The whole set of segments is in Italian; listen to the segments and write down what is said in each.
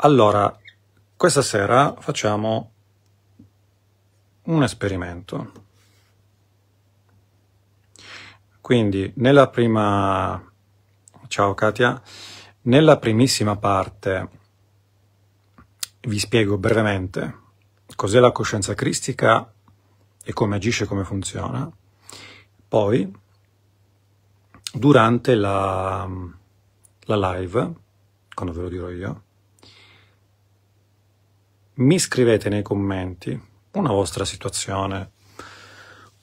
Allora, questa sera facciamo un esperimento. Quindi, nella prima... Ciao Katia. Nella primissima parte vi spiego brevemente cos'è la coscienza cristica e come agisce e come funziona. Poi, durante la, la live, quando ve lo dirò io, mi scrivete nei commenti una vostra situazione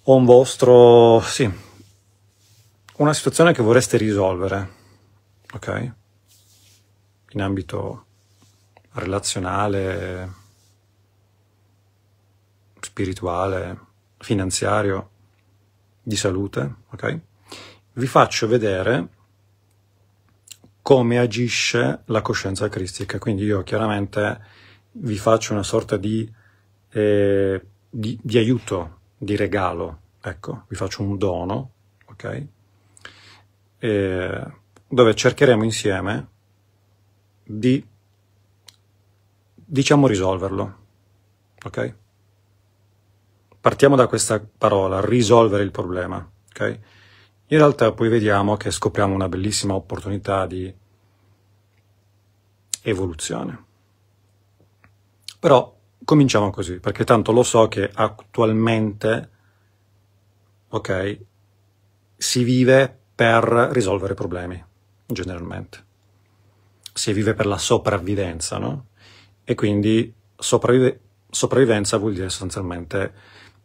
o un vostro... sì, una situazione che vorreste risolvere, ok? In ambito relazionale, spirituale, finanziario, di salute, ok? Vi faccio vedere come agisce la coscienza cristica, quindi io chiaramente vi faccio una sorta di, eh, di, di aiuto, di regalo, ecco, vi faccio un dono, ok? Eh, dove cercheremo insieme di, diciamo, risolverlo, ok? Partiamo da questa parola, risolvere il problema, ok? In realtà poi vediamo che scopriamo una bellissima opportunità di evoluzione. Però cominciamo così, perché tanto lo so che attualmente, ok, si vive per risolvere problemi, generalmente. Si vive per la sopravvivenza, no? E quindi sopravvive sopravvivenza vuol dire sostanzialmente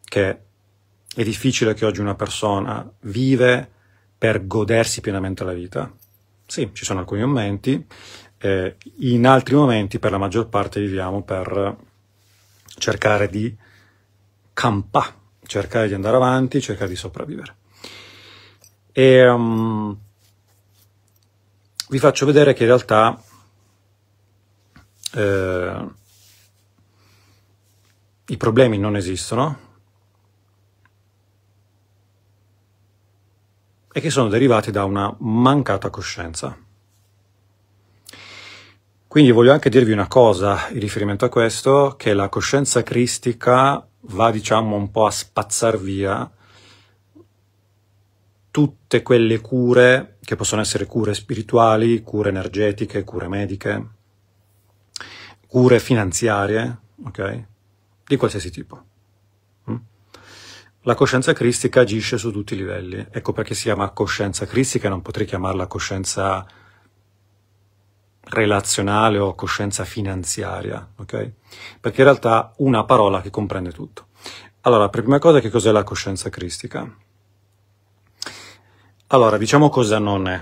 che è difficile che oggi una persona vive per godersi pienamente la vita. Sì, ci sono alcuni momenti eh, in altri momenti per la maggior parte viviamo per cercare di campà, cercare di andare avanti, cercare di sopravvivere. E um, vi faccio vedere che in realtà eh, i problemi non esistono e che sono derivati da una mancata coscienza. Quindi voglio anche dirvi una cosa in riferimento a questo, che la coscienza cristica va diciamo un po' a spazzar via tutte quelle cure che possono essere cure spirituali, cure energetiche, cure mediche, cure finanziarie, ok? Di qualsiasi tipo. Mm? La coscienza cristica agisce su tutti i livelli, ecco perché si chiama coscienza cristica, non potrei chiamarla coscienza relazionale o coscienza finanziaria, ok? Perché in realtà una parola che comprende tutto. Allora, per prima cosa, che cos'è la coscienza cristica? Allora, diciamo cosa non è.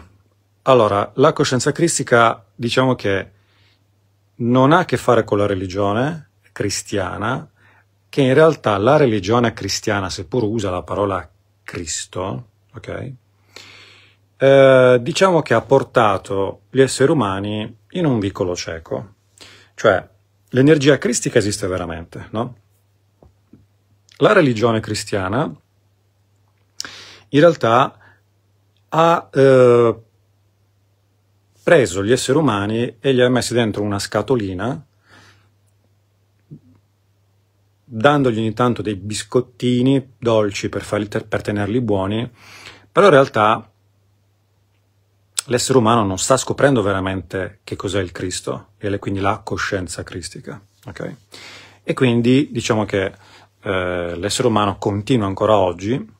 Allora, la coscienza cristica, diciamo che non ha a che fare con la religione cristiana, che in realtà la religione cristiana, seppur usa la parola Cristo, ok? Eh, diciamo che ha portato gli esseri umani in un vicolo cieco, cioè l'energia cristica esiste veramente, no? La religione cristiana in realtà ha eh, preso gli esseri umani e li ha messi dentro una scatolina, dandogli ogni tanto dei biscottini dolci per, farli, per tenerli buoni, però in realtà l'essere umano non sta scoprendo veramente che cos'è il Cristo e quindi la coscienza cristica. Okay? E quindi diciamo che eh, l'essere umano continua ancora oggi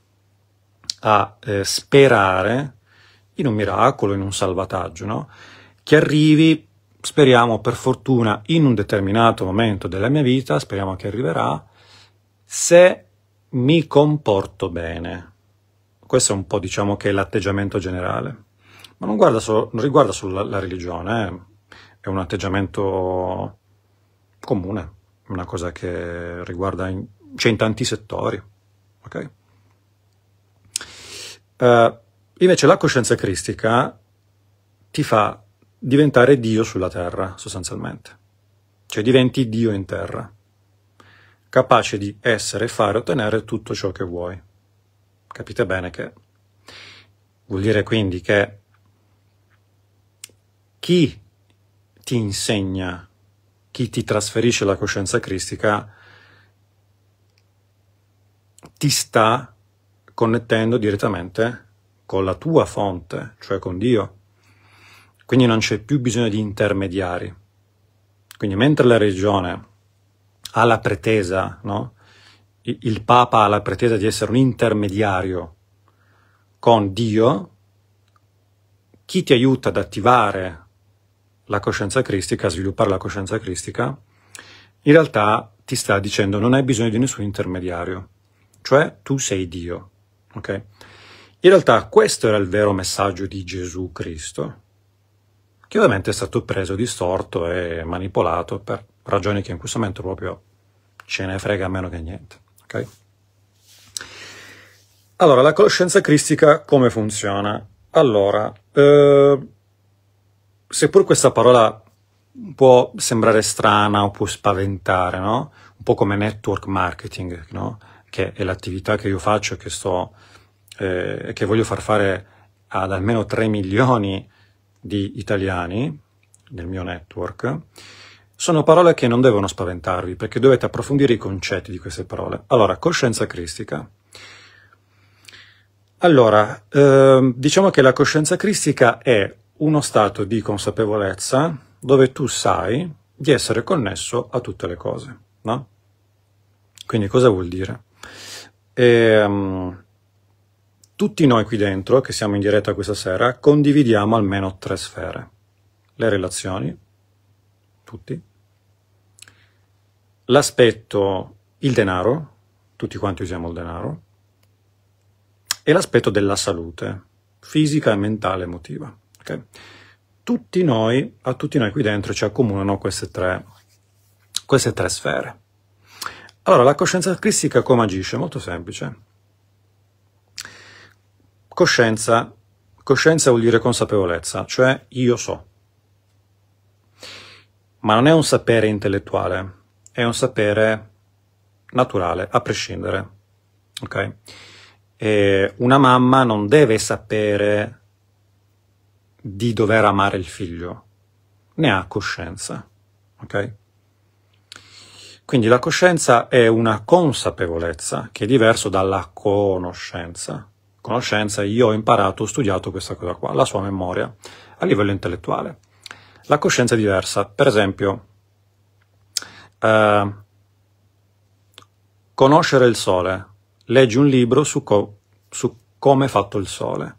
a eh, sperare in un miracolo, in un salvataggio, no? che arrivi, speriamo per fortuna, in un determinato momento della mia vita, speriamo che arriverà, se mi comporto bene. Questo è un po' diciamo che è l'atteggiamento generale ma non, solo, non riguarda solo la, la religione, eh. è un atteggiamento comune, una cosa che riguarda in, c'è in tanti settori. ok? Uh, invece la coscienza cristica ti fa diventare Dio sulla terra, sostanzialmente. Cioè diventi Dio in terra, capace di essere, fare, ottenere tutto ciò che vuoi. Capite bene che vuol dire quindi che chi ti insegna, chi ti trasferisce la coscienza cristica, ti sta connettendo direttamente con la tua fonte, cioè con Dio. Quindi non c'è più bisogno di intermediari. Quindi mentre la religione ha la pretesa, no? il Papa ha la pretesa di essere un intermediario con Dio, chi ti aiuta ad attivare la coscienza cristica, sviluppare la coscienza cristica, in realtà ti sta dicendo non hai bisogno di nessun intermediario, cioè tu sei Dio, ok? In realtà questo era il vero messaggio di Gesù Cristo, che ovviamente è stato preso distorto e manipolato per ragioni che in questo momento proprio ce ne frega meno che niente. Okay? Allora, la coscienza cristica come funziona? Allora, eh, seppur questa parola può sembrare strana o può spaventare, no? Un po' come network marketing, no? Che è l'attività che io faccio e che sto, eh, che voglio far fare ad almeno 3 milioni di italiani nel mio network. Sono parole che non devono spaventarvi, perché dovete approfondire i concetti di queste parole. Allora, coscienza cristica. Allora, eh, diciamo che la coscienza cristica è uno stato di consapevolezza dove tu sai di essere connesso a tutte le cose, no? Quindi cosa vuol dire? E, um, tutti noi qui dentro, che siamo in diretta questa sera, condividiamo almeno tre sfere. Le relazioni, tutti, l'aspetto, il denaro, tutti quanti usiamo il denaro, e l'aspetto della salute, fisica, mentale, emotiva. Okay? Tutti noi, a tutti noi qui dentro ci accomunano queste tre, queste tre sfere. Allora, la coscienza cristica come agisce? Molto semplice. Coscienza, coscienza vuol dire consapevolezza, cioè io so. Ma non è un sapere intellettuale, è un sapere naturale, a prescindere. Okay? una mamma non deve sapere di dover amare il figlio, ne ha coscienza. Okay? Quindi la coscienza è una consapevolezza che è diverso dalla conoscenza. Conoscenza, io ho imparato, ho studiato questa cosa qua, la sua memoria, a livello intellettuale. La coscienza è diversa. Per esempio, eh, conoscere il sole. Leggi un libro su, co- su come è fatto il sole.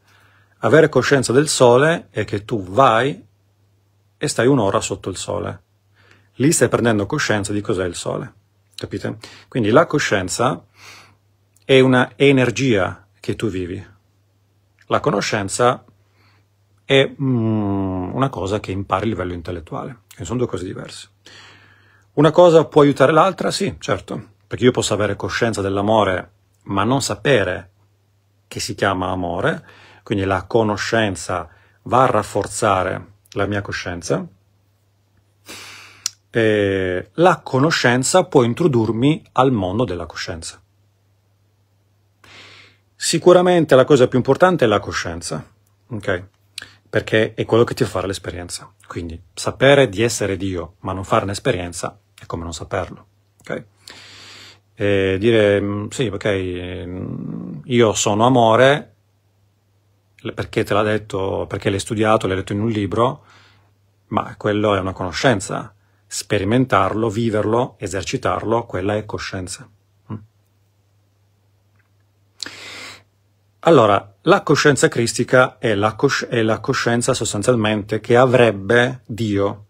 Avere coscienza del sole è che tu vai e stai un'ora sotto il sole. Lì stai prendendo coscienza di cos'è il sole. Capite? Quindi la coscienza è una energia che tu vivi. La conoscenza è mm, una cosa che impari a livello intellettuale. E sono due cose diverse. Una cosa può aiutare l'altra? Sì, certo. Perché io posso avere coscienza dell'amore, ma non sapere che si chiama amore, quindi la conoscenza va a rafforzare la mia coscienza. E la conoscenza può introdurmi al mondo della coscienza. Sicuramente la cosa più importante è la coscienza, ok? Perché è quello che ti fa fare l'esperienza. Quindi sapere di essere Dio, ma non farne esperienza, è come non saperlo, ok? E dire mm, sì, ok, mm, io sono amore, perché te l'ha detto, perché l'hai studiato, l'hai letto in un libro, ma quello è una conoscenza. Sperimentarlo, viverlo, esercitarlo, quella è coscienza. Mm. Allora, la coscienza cristica è la, cosci- è la coscienza sostanzialmente che avrebbe Dio.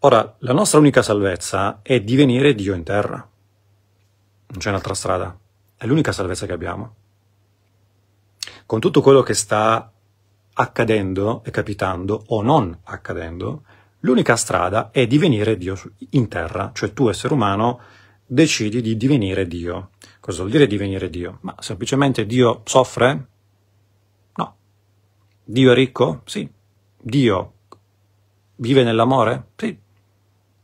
Ora, la nostra unica salvezza è divenire Dio in terra. Non c'è un'altra strada. È l'unica salvezza che abbiamo con tutto quello che sta accadendo e capitando o non accadendo, l'unica strada è divenire Dio in terra, cioè tu essere umano decidi di divenire Dio. Cosa vuol dire divenire Dio? Ma semplicemente Dio soffre? No. Dio è ricco? Sì. Dio vive nell'amore? Sì.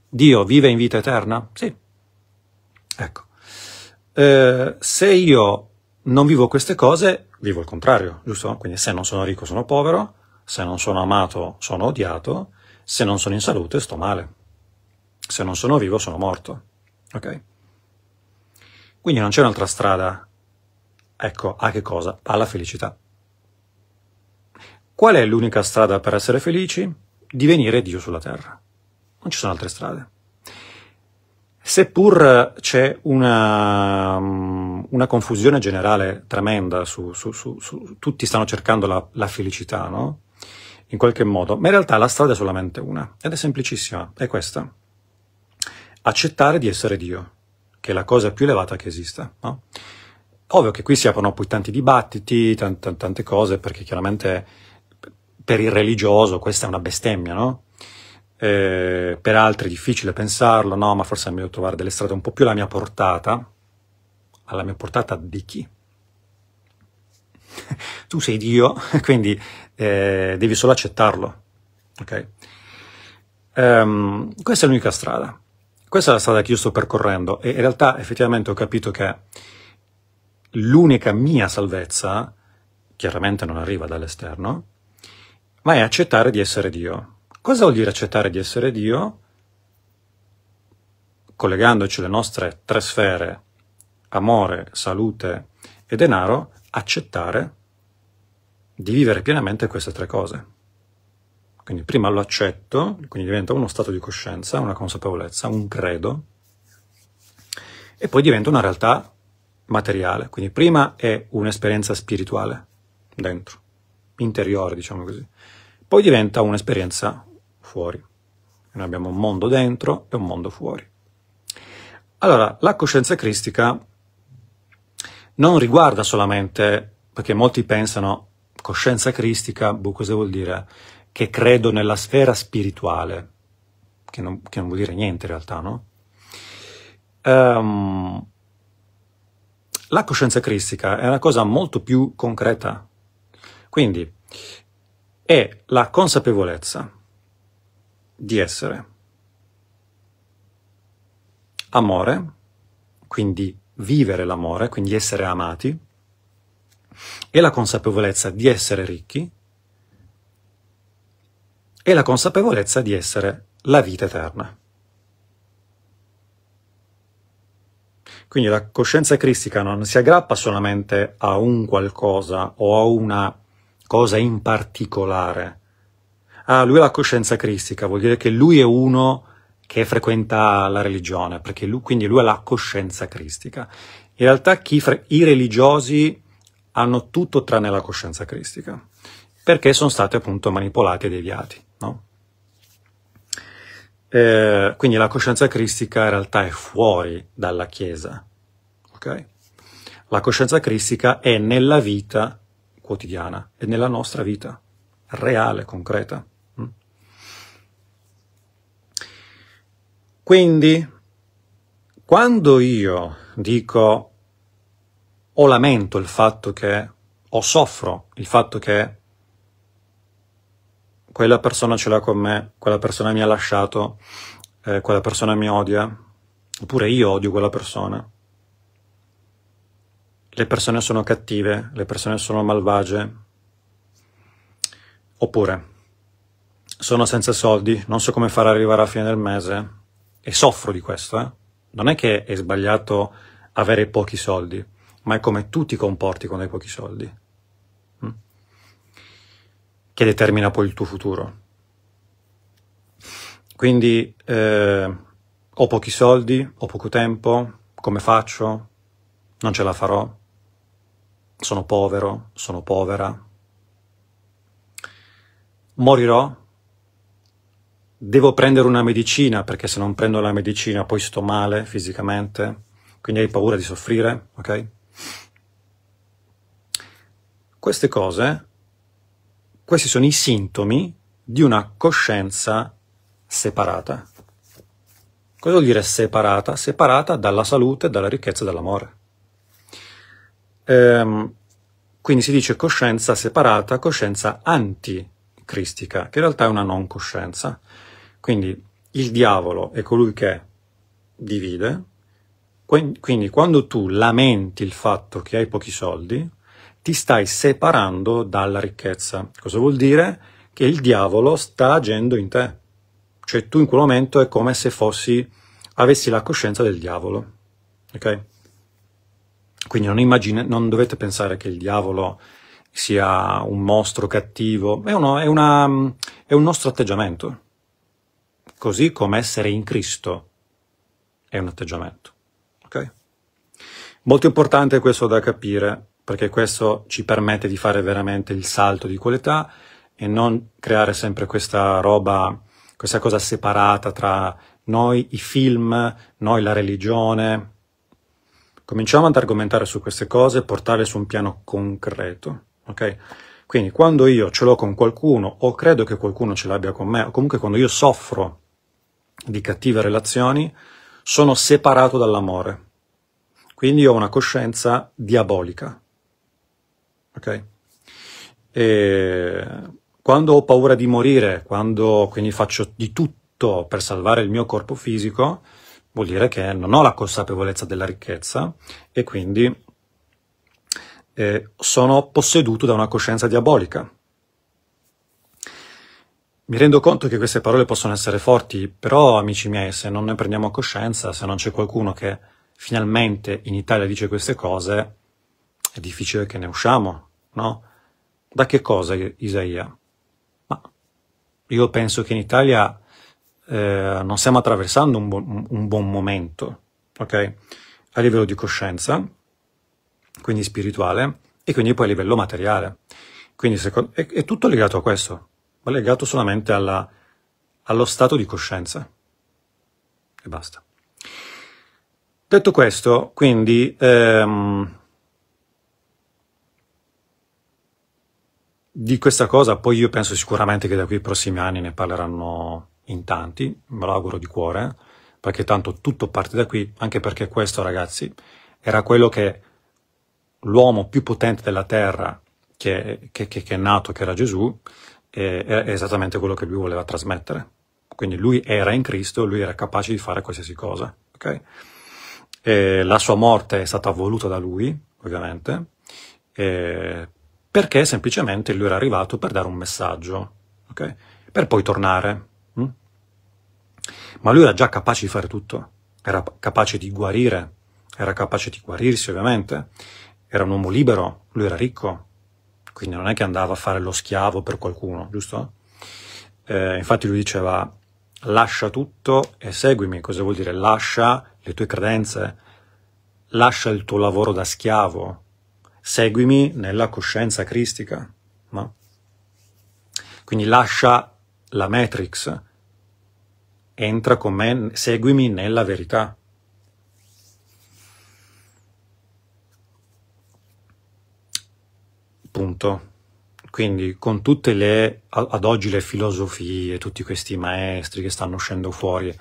Dio vive in vita eterna? Sì. Ecco. Eh, se io non vivo queste cose, vivo il contrario, giusto? Quindi se non sono ricco sono povero, se non sono amato sono odiato, se non sono in salute sto male, se non sono vivo sono morto, ok? Quindi non c'è un'altra strada, ecco, a che cosa? Alla felicità. Qual è l'unica strada per essere felici? Divenire Dio sulla terra. Non ci sono altre strade. Seppur eh, c'è una, mm, una, confusione generale tremenda su, su, su, su tutti stanno cercando la, la, felicità, no? In qualche modo, ma in realtà la strada è solamente una, ed è semplicissima, è questa. Accettare di essere Dio, che è la cosa più elevata che esista, no? Ovvio che qui si aprono poi tanti dibattiti, tante, tante cose, perché chiaramente per il religioso questa è una bestemmia, no? eh, per altri è difficile pensarlo, no, ma forse è meglio trovare delle strade un po' più alla mia portata, alla mia portata di chi? tu sei Dio, quindi eh, devi solo accettarlo, ok? Um, questa è l'unica strada, questa è la strada che io sto percorrendo e in realtà effettivamente ho capito che l'unica mia salvezza, chiaramente non arriva dall'esterno, ma è accettare di essere Dio. Cosa vuol dire accettare di essere Dio? Collegandoci le nostre tre sfere, amore, salute e denaro, accettare di vivere pienamente queste tre cose. Quindi prima lo accetto, quindi diventa uno stato di coscienza, una consapevolezza, un credo, e poi diventa una realtà materiale. Quindi prima è un'esperienza spirituale, dentro, interiore, diciamo così. Poi diventa un'esperienza fuori. Noi abbiamo un mondo dentro e un mondo fuori. Allora, la coscienza cristica non riguarda solamente, perché molti pensano coscienza cristica, boh, cosa vuol dire? Che credo nella sfera spirituale, che non, che non vuol dire niente in realtà, no? Um, la coscienza cristica è una cosa molto più concreta, quindi è la consapevolezza di essere. Amore, quindi vivere l'amore, quindi essere amati, e la consapevolezza di essere ricchi, e la consapevolezza di essere la vita eterna. Quindi la coscienza cristica non si aggrappa solamente a un qualcosa o a una cosa in particolare, ah, lui ha la coscienza cristica, vuol dire che lui è uno che frequenta la religione, perché lui, quindi lui ha la coscienza cristica. In realtà i religiosi hanno tutto tranne la coscienza cristica, perché sono stati appunto manipolati e deviati. No? Eh, quindi la coscienza cristica in realtà è fuori dalla Chiesa. Okay? La coscienza cristica è nella vita quotidiana, è nella nostra vita, reale, concreta. Quindi, quando io dico o lamento il fatto che, o soffro il fatto che quella persona ce l'ha con me, quella persona mi ha lasciato, eh, quella persona mi odia, oppure io odio quella persona, le persone sono cattive, le persone sono malvagie, oppure sono senza soldi, non so come far arrivare a fine del mese, e soffro di questo, eh? non è che è sbagliato avere pochi soldi, ma è come tu ti comporti quando hai pochi soldi, hm? che determina poi il tuo futuro. Quindi eh, ho pochi soldi, ho poco tempo, come faccio? Non ce la farò? Sono povero, sono povera? Morirò? devo prendere una medicina perché se non prendo la medicina poi sto male fisicamente, quindi hai paura di soffrire, ok? Queste cose, questi sono i sintomi di una coscienza separata. Cosa vuol dire separata? Separata dalla salute, dalla ricchezza e dall'amore. Ehm, quindi si dice coscienza separata, coscienza anticristica, che in realtà è una non coscienza. Quindi il diavolo è colui che divide, quindi quando tu lamenti il fatto che hai pochi soldi, ti stai separando dalla ricchezza. Cosa vuol dire? Che il diavolo sta agendo in te. Cioè tu in quel momento è come se fossi, avessi la coscienza del diavolo. Ok? Quindi non, immagine, non dovete pensare che il diavolo sia un mostro cattivo, è, uno, è, una, è un nostro atteggiamento così come essere in Cristo è un atteggiamento. Ok? Molto importante questo da capire, perché questo ci permette di fare veramente il salto di qualità e non creare sempre questa roba, questa cosa separata tra noi i film, noi la religione. Cominciamo ad argomentare su queste cose e portarle su un piano concreto, ok? Quindi quando io ce l'ho con qualcuno o credo che qualcuno ce l'abbia con me, o comunque quando io soffro di cattive relazioni, sono separato dall'amore. Quindi ho una coscienza diabolica. Ok? E quando ho paura di morire, quando quindi faccio di tutto per salvare il mio corpo fisico, vuol dire che non ho la consapevolezza della ricchezza e quindi eh, sono posseduto da una coscienza diabolica. Mi rendo conto che queste parole possono essere forti, però, amici miei, se non ne prendiamo coscienza, se non c'è qualcuno che finalmente in Italia dice queste cose, è difficile che ne usciamo, no? Da che cosa, Isaia? Ma io penso che in Italia eh, non stiamo attraversando un, bu un buon momento, ok? A livello di coscienza, quindi spirituale, e quindi poi a livello materiale. Quindi è, è tutto legato a questo legato solamente alla, allo stato di coscienza. E basta. Detto questo, quindi, ehm, di questa cosa poi io penso sicuramente che da qui ai prossimi anni ne parleranno in tanti, me lo auguro di cuore, perché tanto tutto parte da qui, anche perché questo, ragazzi, era quello che l'uomo più potente della terra che, che, che, che è nato, che era Gesù, è, è esattamente quello che lui voleva trasmettere. Quindi lui era in Cristo, lui era capace di fare qualsiasi cosa. Okay? E la sua morte è stata voluta da lui, ovviamente, eh, perché semplicemente lui era arrivato per dare un messaggio, okay? per poi tornare. Hm? Ma lui era già capace di fare tutto, era capace di guarire, era capace di guarirsi ovviamente, era un uomo libero, lui era ricco, quindi non è che andava a fare lo schiavo per qualcuno, giusto? Eh, infatti lui diceva lascia tutto e seguimi, cosa vuol dire? Lascia le tue credenze, lascia il tuo lavoro da schiavo, seguimi nella coscienza cristica, no? Quindi lascia la matrix, entra con me, seguimi nella verità. Punto. Quindi con tutte le, ad oggi le filosofie, tutti questi maestri che stanno uscendo fuori eh,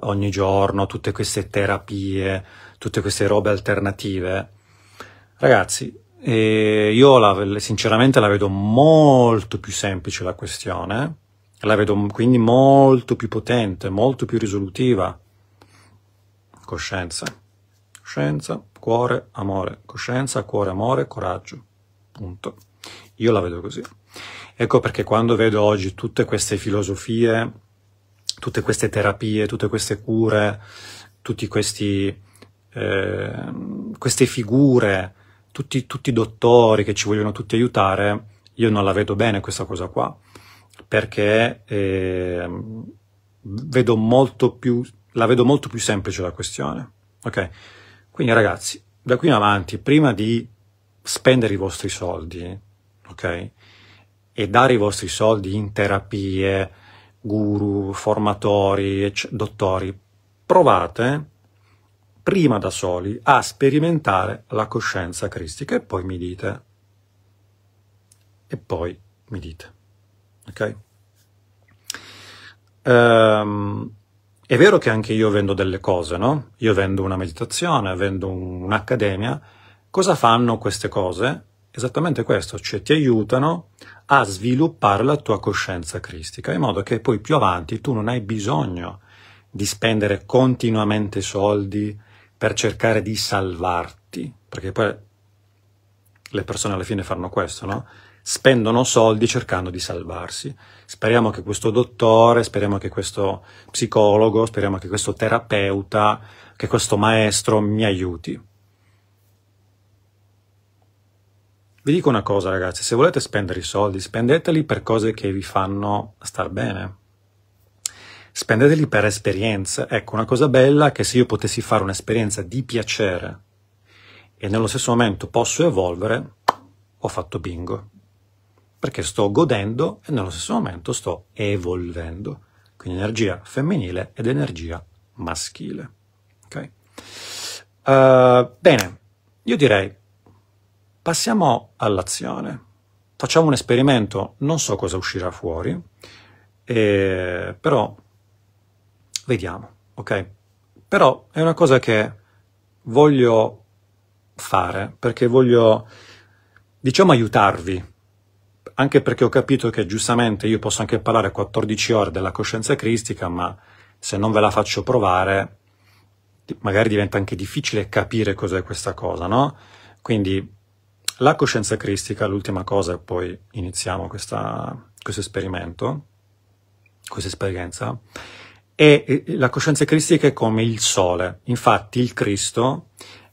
ogni giorno, tutte queste terapie, tutte queste robe alternative, ragazzi, eh, io la, sinceramente la vedo molto più semplice la questione, la vedo quindi molto più potente, molto più risolutiva. Coscienza, coscienza, cuore, amore, coscienza, cuore, amore, coraggio. Punto. Io la vedo così. Ecco perché quando vedo oggi tutte queste filosofie, tutte queste terapie, tutte queste cure, tutte eh, queste figure, tutti, tutti i dottori che ci vogliono tutti aiutare, io non la vedo bene questa cosa qua, perché eh, vedo molto più, la vedo molto più semplice la questione. Ok? Quindi ragazzi, da qui in avanti, prima di spendere i vostri soldi, ok? E dare i vostri soldi in terapie, guru, formatori, dottori. Provate prima da soli a sperimentare la coscienza cristica e poi mi dite. E poi mi dite. Ok? Um, è vero che anche io vendo delle cose, no? Io vendo una meditazione, vendo un'accademia Cosa fanno queste cose? Esattamente questo, cioè ti aiutano a sviluppare la tua coscienza cristica, in modo che poi più avanti tu non hai bisogno di spendere continuamente soldi per cercare di salvarti, perché poi le persone alla fine fanno questo, no? Spendono soldi cercando di salvarsi. Speriamo che questo dottore, speriamo che questo psicologo, speriamo che questo terapeuta, che questo maestro mi aiuti. Vi dico una cosa ragazzi, se volete spendere i soldi, spendeteli per cose che vi fanno star bene. Spendeteli per esperienze. Ecco, una cosa bella è che se io potessi fare un'esperienza di piacere e nello stesso momento posso evolvere, ho fatto bingo. Perché sto godendo e nello stesso momento sto evolvendo. Quindi energia femminile ed energia maschile. Ok? Uh, bene, io direi Passiamo all'azione. Facciamo un esperimento, non so cosa uscirà fuori, eh, però vediamo, ok? Però è una cosa che voglio fare perché voglio, diciamo, aiutarvi anche perché ho capito che giustamente io posso anche parlare 14 ore della coscienza cristica, ma se non ve la faccio provare, magari diventa anche difficile capire cos'è questa cosa, no? Quindi la coscienza cristica, l'ultima cosa e poi iniziamo questa, questo esperimento, questa esperienza, è la coscienza cristica è come il sole. Infatti il Cristo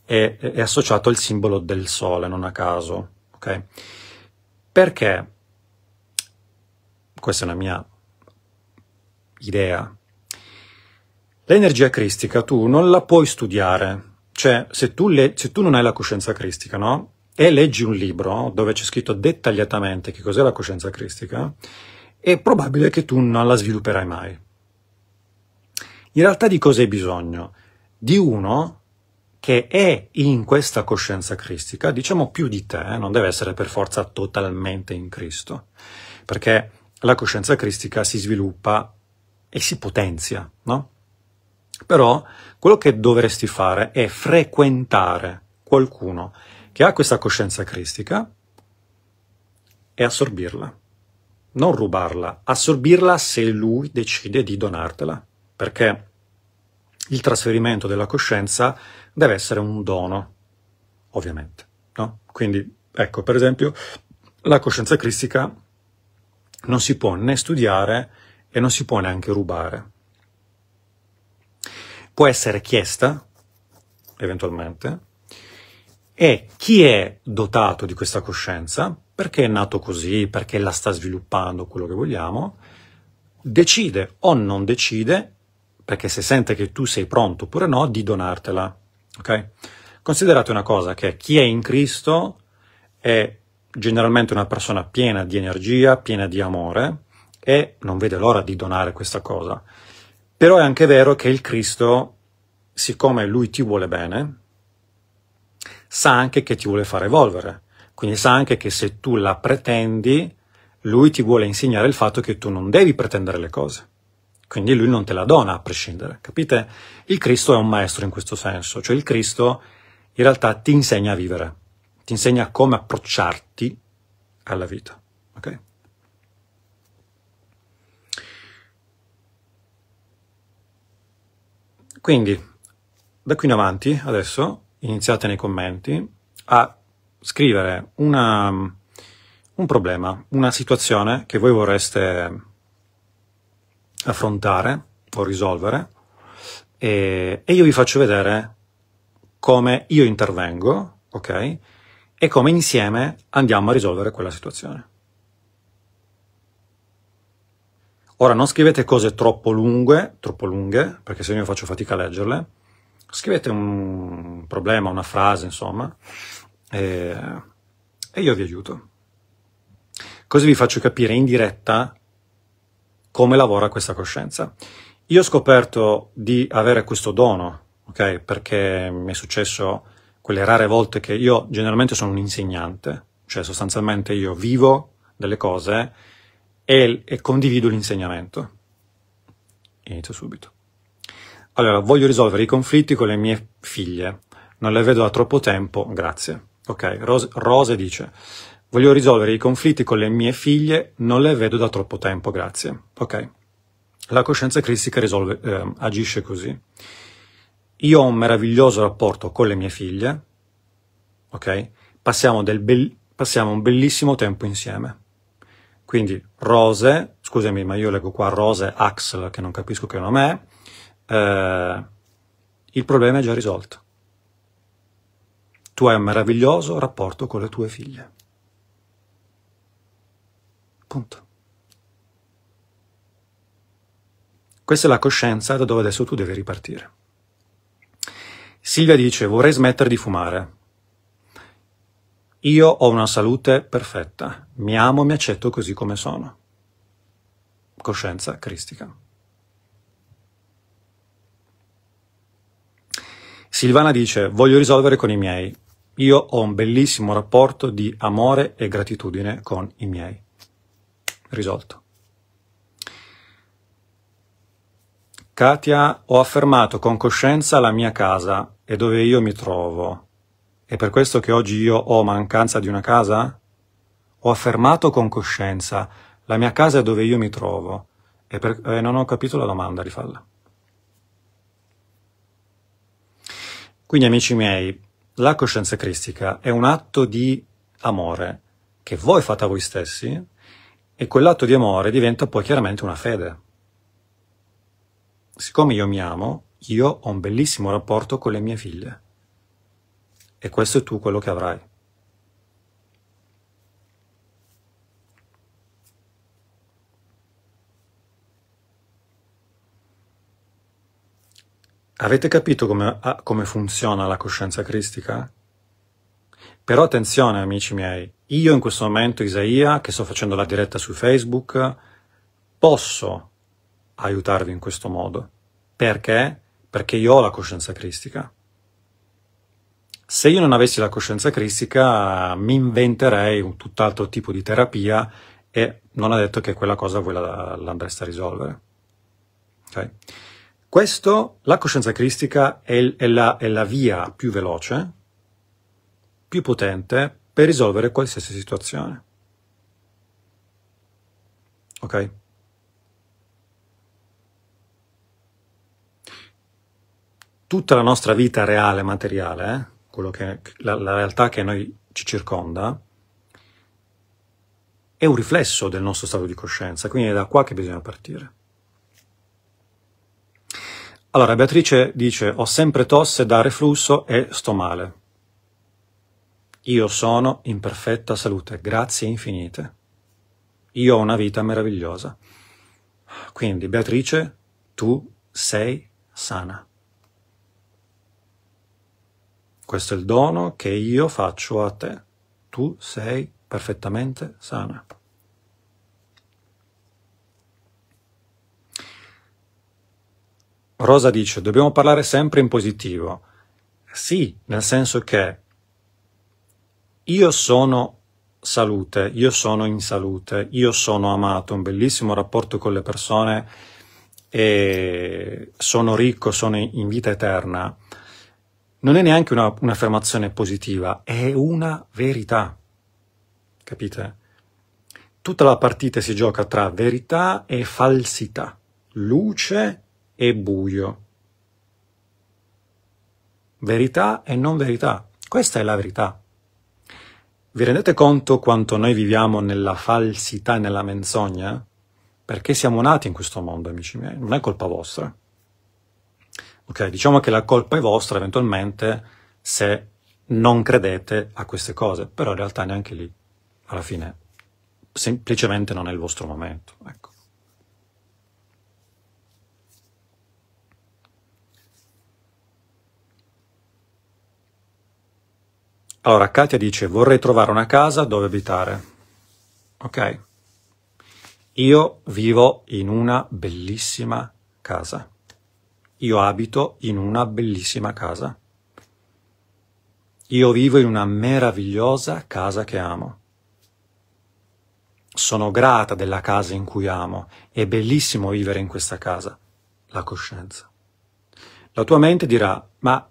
è, è associato al simbolo del sole, non a caso. Okay? Perché? Questa è una mia idea. L'energia cristica tu non la puoi studiare, cioè se tu, le, se tu non hai la coscienza cristica, no? e leggi un libro dove c'è scritto dettagliatamente che cos'è la coscienza cristica, è probabile che tu non la svilupperai mai. In realtà di cosa hai bisogno? Di uno che è in questa coscienza cristica, diciamo più di te, eh, non deve essere per forza totalmente in Cristo, perché la coscienza cristica si sviluppa e si potenzia, no? Però quello che dovresti fare è frequentare qualcuno che ha questa coscienza cristica e assorbirla. Non rubarla, assorbirla se lui decide di donartela, perché il trasferimento della coscienza deve essere un dono, ovviamente. No? Quindi, ecco, per esempio, la coscienza cristica non si può né studiare e non si può neanche rubare. Può essere chiesta, eventualmente, è chi è dotato di questa coscienza, perché è nato così, perché la sta sviluppando, quello che vogliamo, decide o non decide, perché se sente che tu sei pronto oppure no, di donartela. Okay? Considerate una cosa, che chi è in Cristo è generalmente una persona piena di energia, piena di amore e non vede l'ora di donare questa cosa. Però è anche vero che il Cristo, siccome lui ti vuole bene, sa anche che ti vuole far evolvere. Quindi sa anche che se tu la pretendi, lui ti vuole insegnare il fatto che tu non devi pretendere le cose. Quindi lui non te la dona a prescindere, capite? Il Cristo è un maestro in questo senso, cioè il Cristo in realtà ti insegna a vivere, ti insegna come approcciarti alla vita, ok? Quindi, da qui in avanti, adesso, iniziate nei commenti a scrivere una, un problema, una situazione che voi vorreste affrontare o risolvere e, e io vi faccio vedere come io intervengo, ok? E come insieme andiamo a risolvere quella situazione. Ora non scrivete cose troppo lunghe, troppo lunghe, perché se no io faccio fatica a leggerle, scrivete un problema, una frase, insomma, e, e io vi aiuto. Così vi faccio capire in diretta come lavora questa coscienza. Io ho scoperto di avere questo dono, ok? Perché mi è successo quelle rare volte che io generalmente sono un insegnante, cioè sostanzialmente io vivo delle cose e, e condivido l'insegnamento. Inizio subito. Allora, voglio risolvere i conflitti con le mie figlie. Non le vedo da troppo tempo, grazie. Ok, Rose, Rose dice, voglio risolvere i conflitti con le mie figlie, non le vedo da troppo tempo, grazie. Ok. La coscienza cristica risolve, eh, agisce così. Io ho un meraviglioso rapporto con le mie figlie, ok? Passiamo, be- passiamo un bellissimo tempo insieme. Quindi Rose, scusami ma io leggo qua Rose Axel che non capisco che nome è, eh, il problema è già risolto. Tu hai un meraviglioso rapporto con le tue figlie. Punto. Questa è la coscienza da dove adesso tu devi ripartire. Silvia dice vorrei smettere di fumare. Io ho una salute perfetta, mi amo e mi accetto così come sono. Coscienza cristica. Silvana dice, voglio risolvere con i miei. Io ho un bellissimo rapporto di amore e gratitudine con i miei. Risolto. Katia, ho affermato con coscienza la mia casa e dove io mi trovo. È per questo che oggi io ho mancanza di una casa? Ho affermato con coscienza la mia casa e dove io mi trovo. E per... eh, non ho capito la domanda, rifalla. Quindi amici miei, la coscienza cristica è un atto di amore che voi fate a voi stessi e quell'atto di amore diventa poi chiaramente una fede. Siccome io mi amo, io ho un bellissimo rapporto con le mie figlie. E questo è tu quello che avrai. Avete capito come, ah, come, funziona la coscienza cristica? Però attenzione amici miei, io in questo momento, Isaia, che sto facendo la diretta su Facebook, posso aiutarvi in questo modo. Perché? Perché io ho la coscienza cristica. Se io non avessi la coscienza cristica, mi inventerei un tutt'altro tipo di terapia e non ha detto che quella cosa voi la, la andreste a risolvere. Ok? Questo, la coscienza cristica è, è, la, è la via più veloce, più potente per risolvere qualsiasi situazione. Ok? Tutta la nostra vita reale, materiale, eh, che, la, la realtà che noi ci circonda, è un riflesso del nostro stato di coscienza, quindi è da qua che bisogna partire. Allora, Beatrice dice, ho sempre tosse da reflusso e sto male. Io sono in perfetta salute, grazie infinite. Io ho una vita meravigliosa. Quindi, Beatrice, tu sei sana. Questo è il dono che io faccio a te. Tu sei perfettamente sana. Rosa dice, dobbiamo parlare sempre in positivo. Sì, nel senso che io sono salute, io sono in salute, io sono amato, un bellissimo rapporto con le persone e sono ricco, sono in vita eterna. Non è neanche una, un'affermazione positiva, è una verità. Capite? Tutta la partita si gioca tra verità e falsità, luce e buio. Verità e non verità. Questa è la verità. Vi rendete conto quanto noi viviamo nella falsità e nella menzogna? Perché siamo nati in questo mondo, amici miei, non è colpa vostra. Ok, diciamo che la colpa è vostra eventualmente se non credete a queste cose, però in realtà neanche lì, alla fine, semplicemente non è il vostro momento. Ecco. Allora, Katia dice, vorrei trovare una casa dove abitare. Ok? Io vivo in una bellissima casa. Io abito in una bellissima casa. Io vivo in una meravigliosa casa che amo. Sono grata della casa in cui amo. È bellissimo vivere in questa casa. La coscienza. La tua mente dirà, ma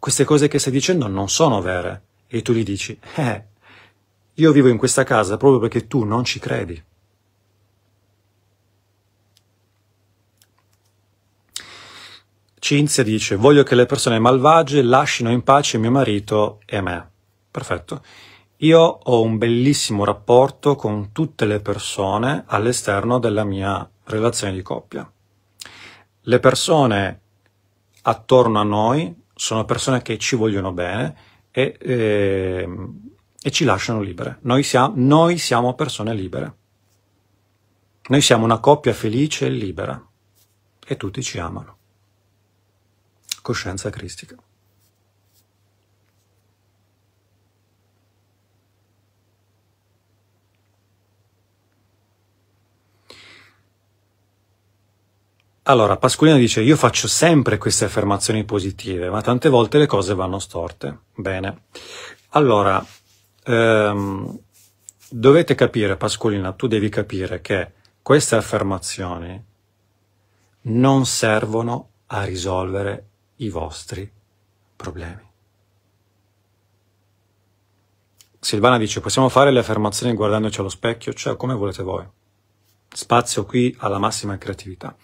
queste cose che stai dicendo non sono vere. E tu gli dici, eh, io vivo in questa casa proprio perché tu non ci credi. Cinzia dice, voglio che le persone malvagie lasciano in pace mio marito e me. Perfetto. Io ho un bellissimo rapporto con tutte le persone all'esterno della mia relazione di coppia. Le persone attorno a noi sono persone che ci vogliono bene e, e, ehm, e ci lasciano libere. Noi siamo, noi siamo persone libere. Noi siamo una coppia felice e libera e tutti ci amano. Coscienza cristica. Allora, Pasquino dice, io faccio sempre queste affermazioni positive, ma tante volte le cose vanno storte. Bene. Allora, ehm, dovete capire, Pasquolina, tu devi capire che queste affermazioni non servono a risolvere i vostri problemi. Silvana dice, possiamo fare le affermazioni guardandoci allo specchio? Cioè, come volete voi. Spazio qui alla massima creatività.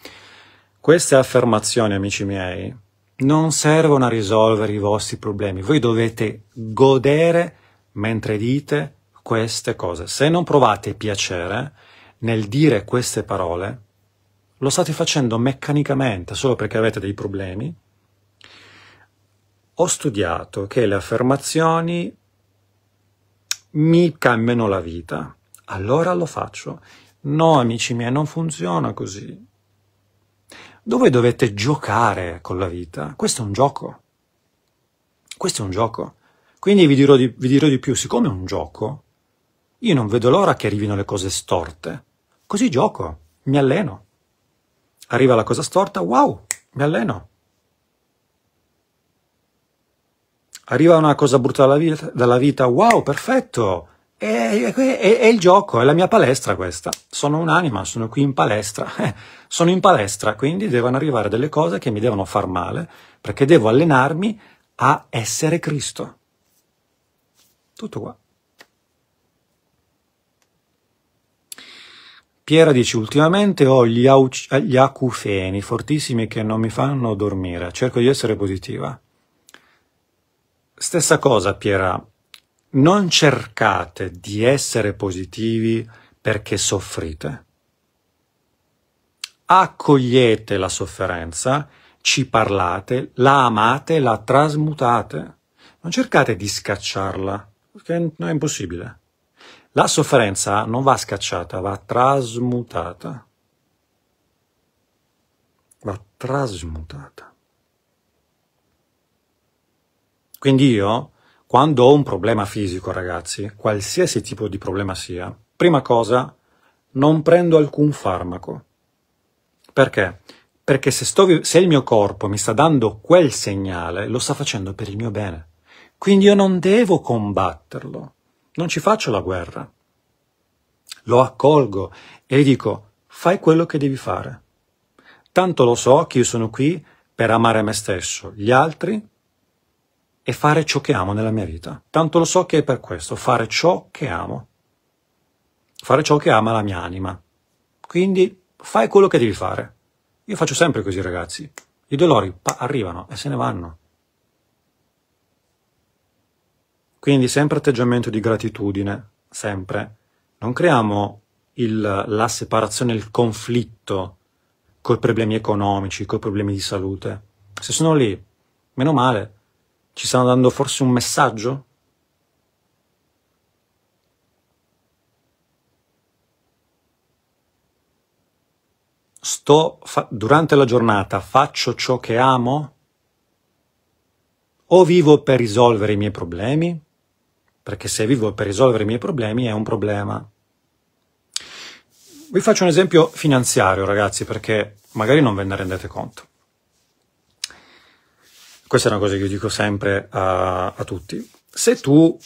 Queste affermazioni, amici miei, non servono a risolvere i vostri problemi. Voi dovete godere mentre dite queste cose. Se non provate piacere nel dire queste parole, lo state facendo meccanicamente solo perché avete dei problemi. Ho studiato che le affermazioni mi cambiano la vita. Allora lo faccio. No, amici miei, non funziona così dove dovete giocare con la vita. Questo è un gioco. Questo è un gioco. Quindi vi dirò di, vi dirò di più, siccome è un gioco, io non vedo l'ora che arrivino le cose storte. Così gioco, mi alleno. Arriva la cosa storta, wow, mi alleno. Arriva una cosa brutta dalla vita, dalla vita wow, perfetto, è, è, è, il gioco, è la mia palestra questa. Sono un'anima, sono qui in palestra. sono in palestra, quindi devono arrivare delle cose che mi devono far male, perché devo allenarmi a essere Cristo. Tutto qua. Piera dice, ultimamente ho gli, gli acufeni fortissimi che non mi fanno dormire. Cerco di essere positiva. Stessa cosa, Piera non cercate di essere positivi perché soffrite. Accogliete la sofferenza, ci parlate, la amate, la trasmutate. Non cercate di scacciarla, perché è impossibile. La sofferenza non va scacciata, va trasmutata. Va trasmutata. Quindi io quando ho un problema fisico, ragazzi, qualsiasi tipo di problema sia, prima cosa, non prendo alcun farmaco. Perché? Perché se, sto, se il mio corpo mi sta dando quel segnale, lo sta facendo per il mio bene. Quindi io non devo combatterlo, non ci faccio la guerra. Lo accolgo e dico, fai quello che devi fare. Tanto lo so che io sono qui per amare me stesso, gli altri e fare ciò che amo nella mia vita. Tanto lo so che è per questo, fare ciò che amo. Fare ciò che ama la mia anima. Quindi fai quello che devi fare. Io faccio sempre così, ragazzi. I dolori arrivano e se ne vanno. Quindi sempre atteggiamento di gratitudine, sempre. Non creiamo il, la separazione, il conflitto con i problemi economici, con i problemi di salute. Se sono lì, meno male, ci stanno dando forse un messaggio? Sto fa- durante la giornata faccio ciò che amo? O vivo per risolvere i miei problemi? Perché se vivo per risolvere i miei problemi è un problema. Vi faccio un esempio finanziario, ragazzi, perché magari non ve ne rendete conto questa è una cosa che io dico sempre a, a tutti, se tu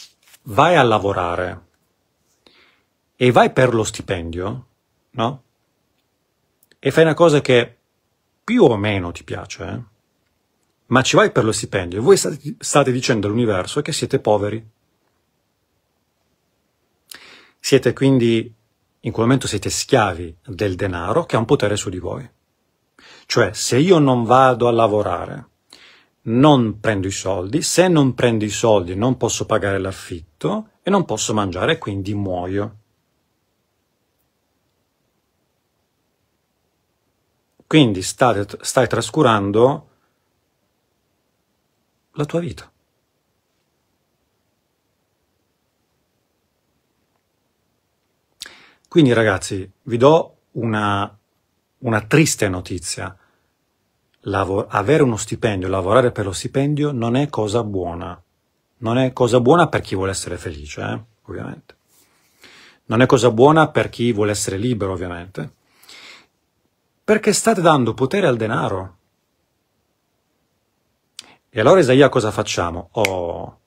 vai a lavorare e vai per lo stipendio, no? E fai una cosa che più o meno ti piace, eh? ma ci vai per lo stipendio e voi state, state dicendo all'universo che siete poveri. Siete quindi, in quel momento siete schiavi del denaro che ha un potere su di voi. Cioè, se io non vado a lavorare non prendo i soldi, se non prendo i soldi non posso pagare l'affitto e non posso mangiare, quindi muoio. Quindi stai, stai trascurando la tua vita. Quindi ragazzi, vi do una, una triste notizia. Lavor- avere uno stipendio, lavorare per lo stipendio non è cosa buona. Non è cosa buona per chi vuole essere felice, eh? ovviamente. Non è cosa buona per chi vuole essere libero, ovviamente. Perché state dando potere al denaro. E allora Isaia cosa facciamo? Oh,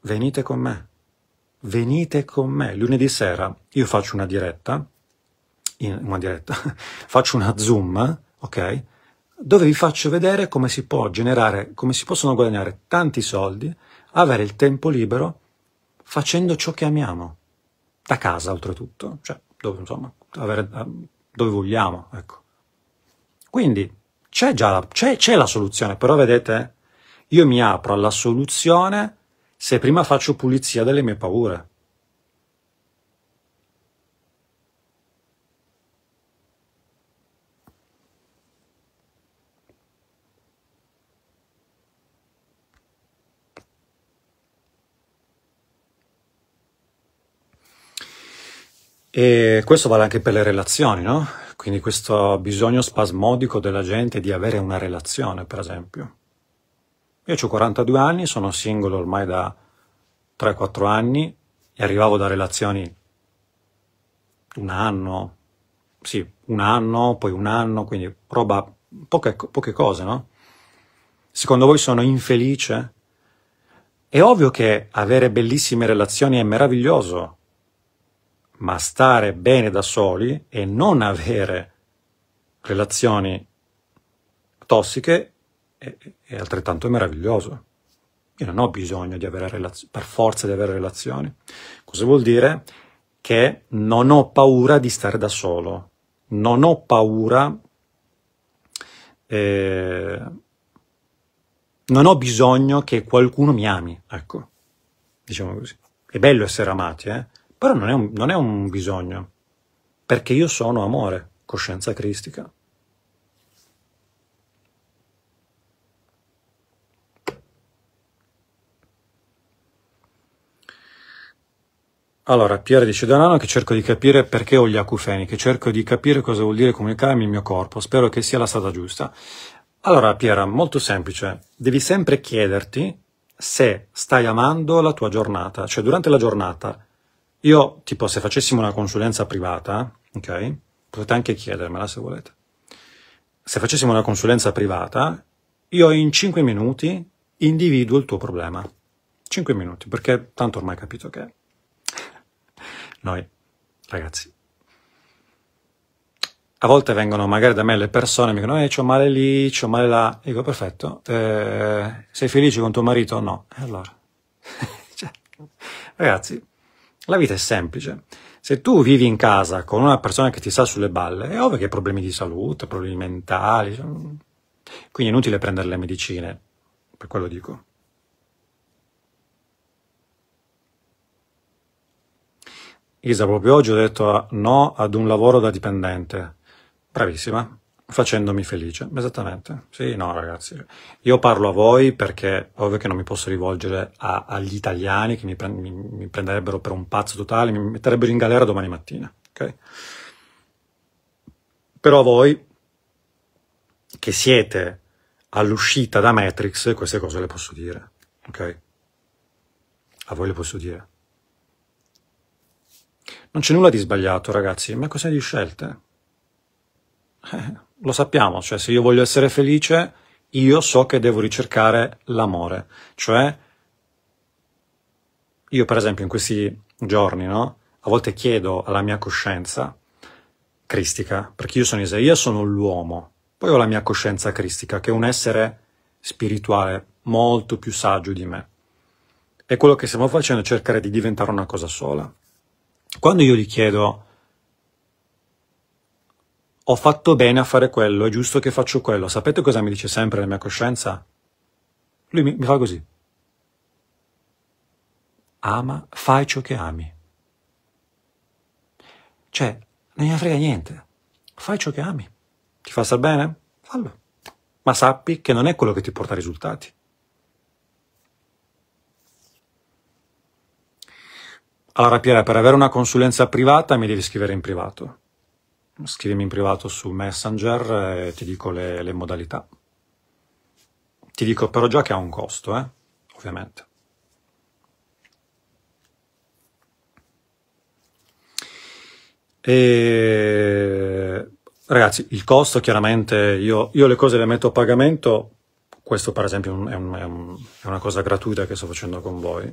venite con me. Venite con me. Lunedì sera io faccio una diretta, in, una diretta, faccio una zoom ok? Dove vi faccio vedere come si può generare, come si possono guadagnare tanti soldi, avere il tempo libero facendo ciò che amiamo, da casa oltretutto, cioè dove, insomma, avere, eh, dove vogliamo, ecco. Quindi c'è già la, c'è, c'è la soluzione, però vedete, io mi apro alla soluzione se prima faccio pulizia delle mie paure. E questo vale anche per le relazioni, no? Quindi questo bisogno spasmodico della gente di avere una relazione, per esempio. Io ho 42 anni, sono singolo ormai da 3-4 anni e arrivavo da relazioni un anno, sì, un anno, poi un anno, quindi roba, poche, poche cose, no? Secondo voi sono infelice? È ovvio che avere bellissime relazioni è meraviglioso, ma stare bene da soli e non avere relazioni tossiche è, è altrettanto meraviglioso. Io non ho bisogno di avere relazioni, per forza di avere relazioni. Cosa vuol dire? Che non ho paura di stare da solo, non ho paura, eh, non ho bisogno che qualcuno mi ami, ecco, diciamo così. È bello essere amati, eh? Però non è, un, non è un bisogno, perché io sono amore, coscienza cristica. Allora, Pierre dice da che cerco di capire perché ho gli acufeni, che cerco di capire cosa vuol dire comunicarmi il mio corpo. Spero che sia la strada giusta. Allora, Piera, molto semplice. Devi sempre chiederti se stai amando la tua giornata. Cioè, durante la giornata io, tipo, se facessimo una consulenza privata, ok? Potete anche chiedermela se volete. Se facessimo una consulenza privata, io in 5 minuti individuo il tuo problema. 5 minuti, perché tanto ormai ho capito che noi, ragazzi, a volte vengono magari da me le persone, mi dicono, eh, c'ho male lì, c'ho male là. Io dico, perfetto, eh, sei felice con tuo marito? No. E allora? cioè, ragazzi, la vita è semplice. Se tu vivi in casa con una persona che ti sta sulle balle, è ovvio che hai problemi di salute, problemi mentali. Cioè, quindi è inutile prendere le medicine, per quello dico. Isa, proprio oggi ho detto no ad un lavoro da dipendente. Bravissima. Facendomi felice, esattamente. Sì, no ragazzi, io parlo a voi perché ovvio che non mi posso rivolgere a, agli italiani che mi, pre- mi, mi, prenderebbero per un pazzo totale, mi metterebbero in galera domani mattina, ok? Però a voi che siete all'uscita da Matrix, queste cose le posso dire, ok? A voi le posso dire. Non c'è nulla di sbagliato, ragazzi, ma cosa di scelte? Eh lo sappiamo, cioè se io voglio essere felice, io so che devo ricercare l'amore, cioè io per esempio in questi giorni, no? A volte chiedo alla mia coscienza cristica, perché io sono Isaia, sono l'uomo, poi ho la mia coscienza cristica, che è un essere spirituale molto più saggio di me. E quello che stiamo facendo è cercare di diventare una cosa sola. Quando io gli chiedo ho fatto bene a fare quello, è giusto che faccio quello. Sapete cosa mi dice sempre la mia coscienza? Lui mi, mi fa così. Ama, fai ciò che ami. Cioè, non gli frega niente. Fai ciò che ami. Ti fa star bene? Fallo. Ma sappi che non è quello che ti porta risultati. Allora Piera, per avere una consulenza privata mi devi scrivere in privato scrivimi in privato su Messenger e ti dico le, le modalità. Ti dico però già che ha un costo, eh? ovviamente. E... Ragazzi, il costo chiaramente, io, io, le cose le metto a pagamento, questo per esempio è, un, è, un, è una cosa gratuita che sto facendo con voi,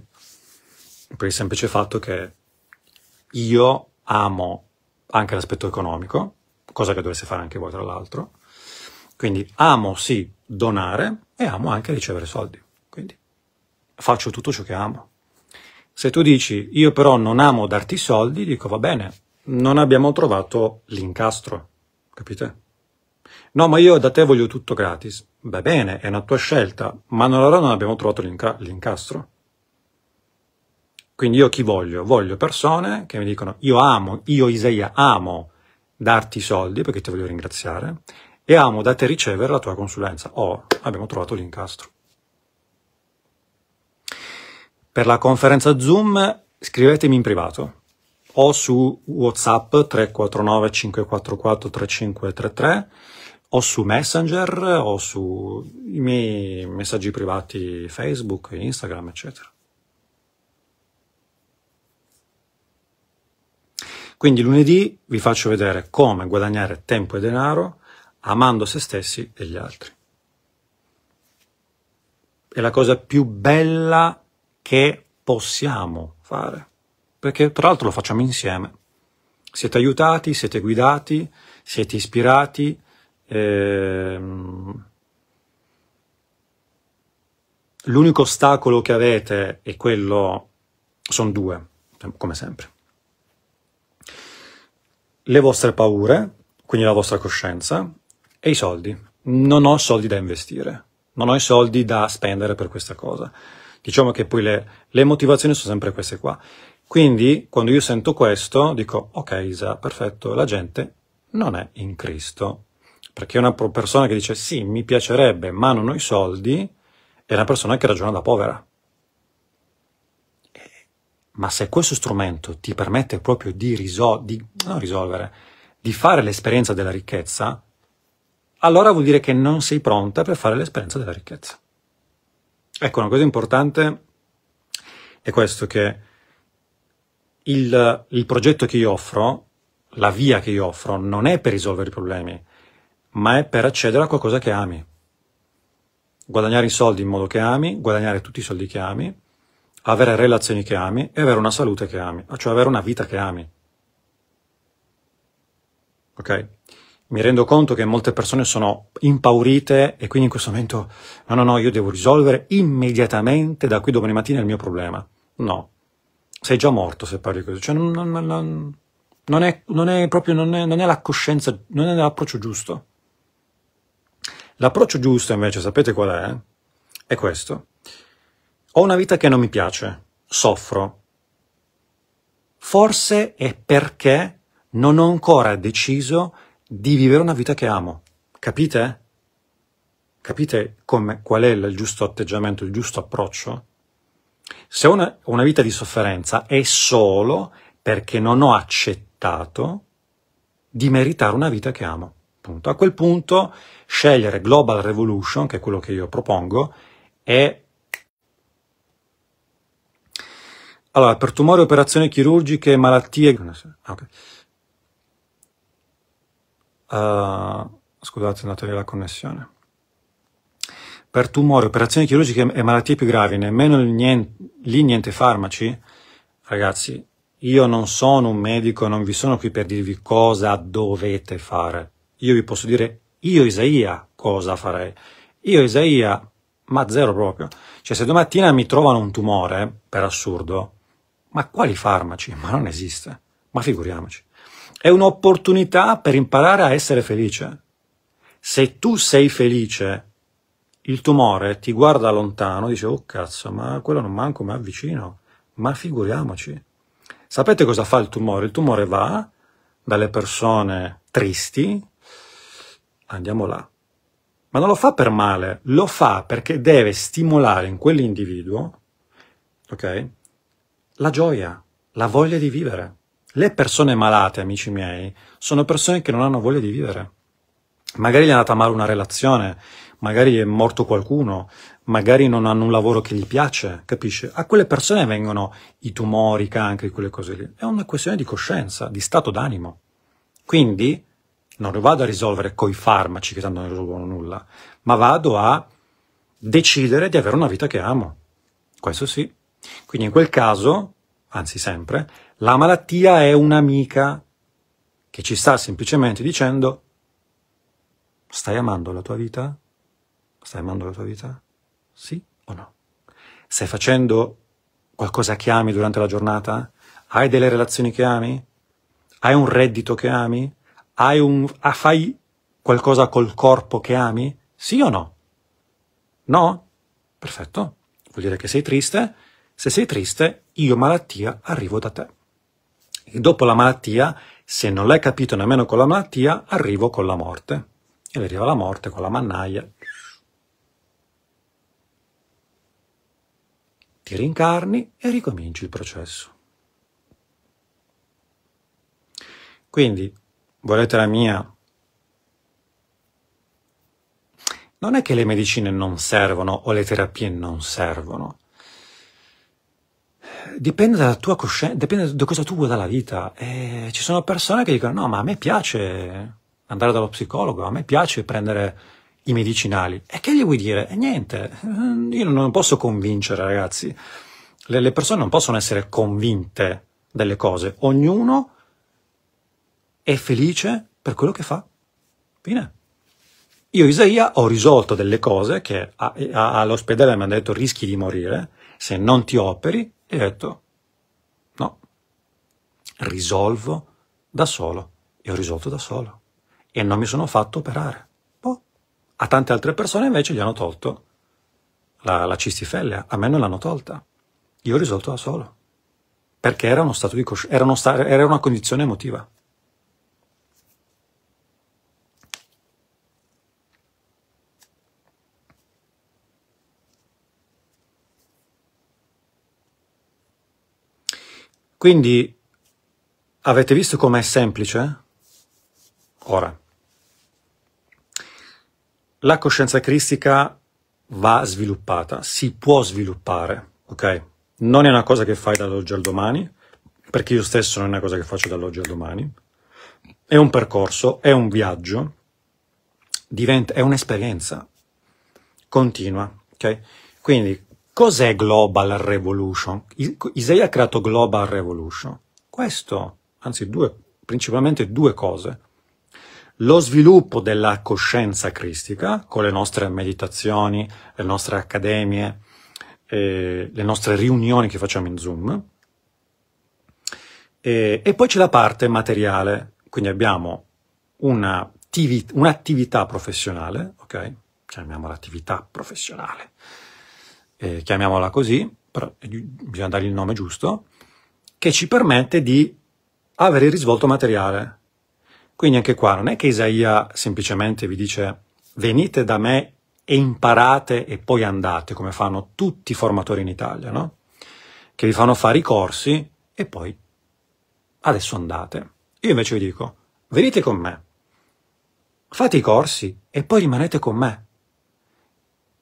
per il semplice fatto che io amo anche l'aspetto economico, cosa che dovreste fare anche voi tra l'altro. Quindi amo sì donare e amo anche ricevere soldi. Quindi faccio tutto ciò che amo. Se tu dici io però non amo darti soldi, dico va bene, non abbiamo trovato l'incastro, capite? No, ma io da te voglio tutto gratis. Va bene, è una tua scelta, ma allora non abbiamo trovato l'inca- l'incastro. Quindi io chi voglio? Voglio persone che mi dicono io amo, io Isaia amo darti i soldi perché ti voglio ringraziare e amo da te ricevere la tua consulenza. Oh, abbiamo trovato l'incastro. Per la conferenza Zoom scrivetemi in privato o su WhatsApp 349 544 3533 o su Messenger o sui miei messaggi privati Facebook, Instagram, eccetera. Quindi lunedì vi faccio vedere come guadagnare tempo e denaro amando se stessi e gli altri. È la cosa più bella che possiamo fare, perché tra l'altro lo facciamo insieme. Siete aiutati, siete guidati, siete ispirati. Ehm... L'unico ostacolo che avete è quello, sono due, come sempre le vostre paure, quindi la vostra coscienza, e i soldi. Non ho soldi da investire, non ho i soldi da spendere per questa cosa. Diciamo che poi le, le motivazioni sono sempre queste qua. Quindi, quando io sento questo, dico, ok Isa, perfetto, la gente non è in Cristo. Perché una persona che dice, sì, mi piacerebbe, ma non ho i soldi, è una persona che ragiona da povera ma se questo strumento ti permette proprio di, risol- di risolvere, di fare l'esperienza della ricchezza, allora vuol dire che non sei pronta per fare l'esperienza della ricchezza. Ecco, una cosa importante è questo che il, il progetto che io offro, la via che io offro, non è per risolvere i problemi, ma è per accedere a qualcosa che ami. Guadagnare i soldi in modo che ami, guadagnare tutti i soldi che ami, avere relazioni che ami e avere una salute che ami, cioè avere una vita che ami. Ok? Mi rendo conto che molte persone sono impaurite e quindi in questo momento no, no, no, io devo risolvere immediatamente da qui domani mattina il mio problema. No. Sei già morto se parli così. Cioè, non, non, non, non è, è, proprio, non è, non è la coscienza, non è l'approccio giusto. L'approccio giusto invece, sapete qual è? È questo. Ho una vita che non mi piace, soffro. Forse è perché non ho ancora deciso di vivere una vita che amo. Capite? Capite come, qual è il giusto atteggiamento, il giusto approccio? Se ho una, una vita di sofferenza è solo perché non ho accettato di meritare una vita che amo. Punto. A quel punto scegliere Global Revolution, che è quello che io propongo, è Allora, per tumori, operazioni chirurgiche, malattie... Ah, okay. Uh, scusate, è andata via la connessione. Per tumori, operazioni chirurgiche e malattie più gravi, nemmeno niente, lì niente farmaci? Ragazzi, io non sono un medico, non vi sono qui per dirvi cosa dovete fare. Io vi posso dire, io Isaia, cosa farei. Io Isaia, ma zero proprio. Cioè, se domattina mi trovano un tumore, per assurdo, ma quali farmaci? Ma non esiste. Ma figuriamoci. È un'opportunità per imparare a essere felice. Se tu sei felice, il tumore ti guarda lontano, dice, oh cazzo, ma quello non manco, ma avvicino. Ma figuriamoci. Sapete cosa fa il tumore? Il tumore va dalle persone tristi, andiamo là. Ma non lo fa per male, lo fa perché deve stimolare in quell'individuo, ok? la gioia, la voglia di vivere. Le persone malate, amici miei, sono persone che non hanno voglia di vivere. Magari gli è andata male una relazione, magari è morto qualcuno, magari non hanno un lavoro che gli piace, capisci? A quelle persone vengono i tumori, i cancri, quelle cose lì. È una questione di coscienza, di stato d'animo. Quindi non lo vado a risolvere coi farmaci che tanto non risolvono nulla, ma vado a decidere di avere una vita che amo. Questo sì. Quindi in quel caso, anzi sempre, la malattia è un'amica che ci sta semplicemente dicendo stai amando la tua vita? Stai amando la tua vita? Sì o no? Stai facendo qualcosa che ami durante la giornata? Hai delle relazioni che ami? Hai un reddito che ami? Hai un, ah, fai qualcosa col corpo che ami? Sì o no? No? Perfetto. Vuol dire che sei triste, se sei triste, io malattia arrivo da te. E dopo la malattia, se non l'hai capito nemmeno con la malattia, arrivo con la morte. E arriva la morte con la mannaia. Ti rincarni e ricominci il processo. Quindi, volete la mia? Non è che le medicine non servono o le terapie non servono dipende dalla tua coscienza, dipende da cosa tu vuoi dalla vita. E ci sono persone che dicono: No, ma a me piace andare dallo psicologo, a me piace prendere i medicinali. E che gli vuoi dire? E niente, io non posso convincere, ragazzi. Le, le persone non possono essere convinte delle cose. Ognuno è felice per quello che fa. Fine. Io, Isaia, ho risolto delle cose che a, a, all'ospedale mi hanno detto rischi di morire se non ti operi e ho detto, no, risolvo da solo. E ho risolto da solo. E non mi sono fatto operare. Boh. A tante altre persone invece gli hanno tolto la, la cistifellea. A me non l'hanno tolta. Io ho risolto da solo. Perché era uno stato di coscienza, era, era una condizione emotiva. Quindi avete visto com'è semplice? Ora, la coscienza cristica va sviluppata, si può sviluppare, ok? Non è una cosa che fai dall'oggi al domani, perché io stesso non è una cosa che faccio dall'oggi al domani. È un percorso, è un viaggio, diventa, è un'esperienza continua, ok? Quindi Cos'è Global Revolution? Isaia ha creato Global Revolution. Questo, anzi due, principalmente due cose. Lo sviluppo della coscienza cristica con le nostre meditazioni, le nostre accademie, eh, le nostre riunioni che facciamo in Zoom. E, e poi c'è la parte materiale, quindi abbiamo un'attività professionale, ok? Chiamiamola attività professionale eh, chiamiamola così, però bisogna dargli il nome giusto, che ci permette di avere il risvolto materiale. Quindi anche qua non è che Isaia semplicemente vi dice venite da me e imparate e poi andate, come fanno tutti i formatori in Italia, no? Che vi fanno fare i corsi e poi adesso andate. Io invece vi dico, venite con me, fate i corsi e poi rimanete con me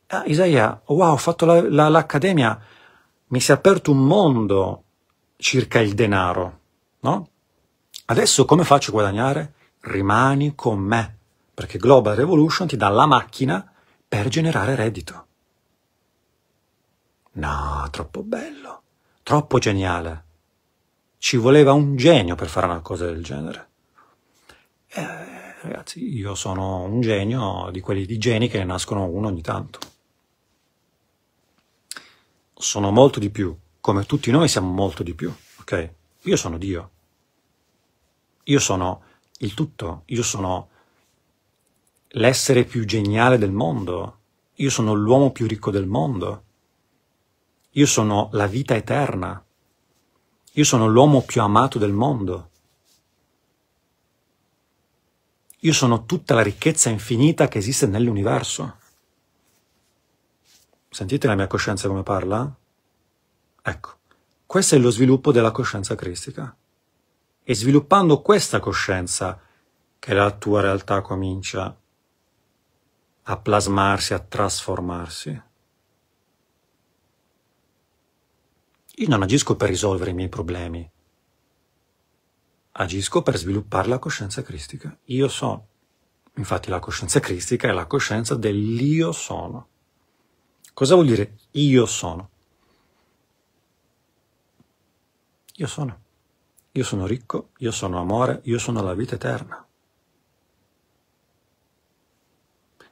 ah, Isaia, wow, ho fatto l'accademia, mi si è aperto un mondo circa il denaro, no? Adesso come faccio a guadagnare? Rimani con me, perché Global Revolution ti dà la macchina per generare reddito. No, troppo bello, troppo geniale. Ci voleva un genio per fare una cosa del genere. Eh, ragazzi, io sono un genio di quelli di geni che ne nascono uno ogni tanto sono molto di più, come tutti noi siamo molto di più, ok? Io sono Dio. Io sono il tutto, io sono l'essere più geniale del mondo, io sono l'uomo più ricco del mondo, io sono la vita eterna, io sono l'uomo più amato del mondo. Io sono tutta la ricchezza infinita che esiste nell'universo. Sentite la mia coscienza come parla? Ecco, questo è lo sviluppo della coscienza cristica. E sviluppando questa coscienza che la tua realtà comincia a plasmarsi, a trasformarsi. Io non agisco per risolvere i miei problemi, agisco per sviluppare la coscienza cristica. Io sono. Infatti la coscienza cristica è la coscienza dell'io sono. Cosa vuol dire io sono? Io sono. Io sono ricco, io sono amore, io sono la vita eterna.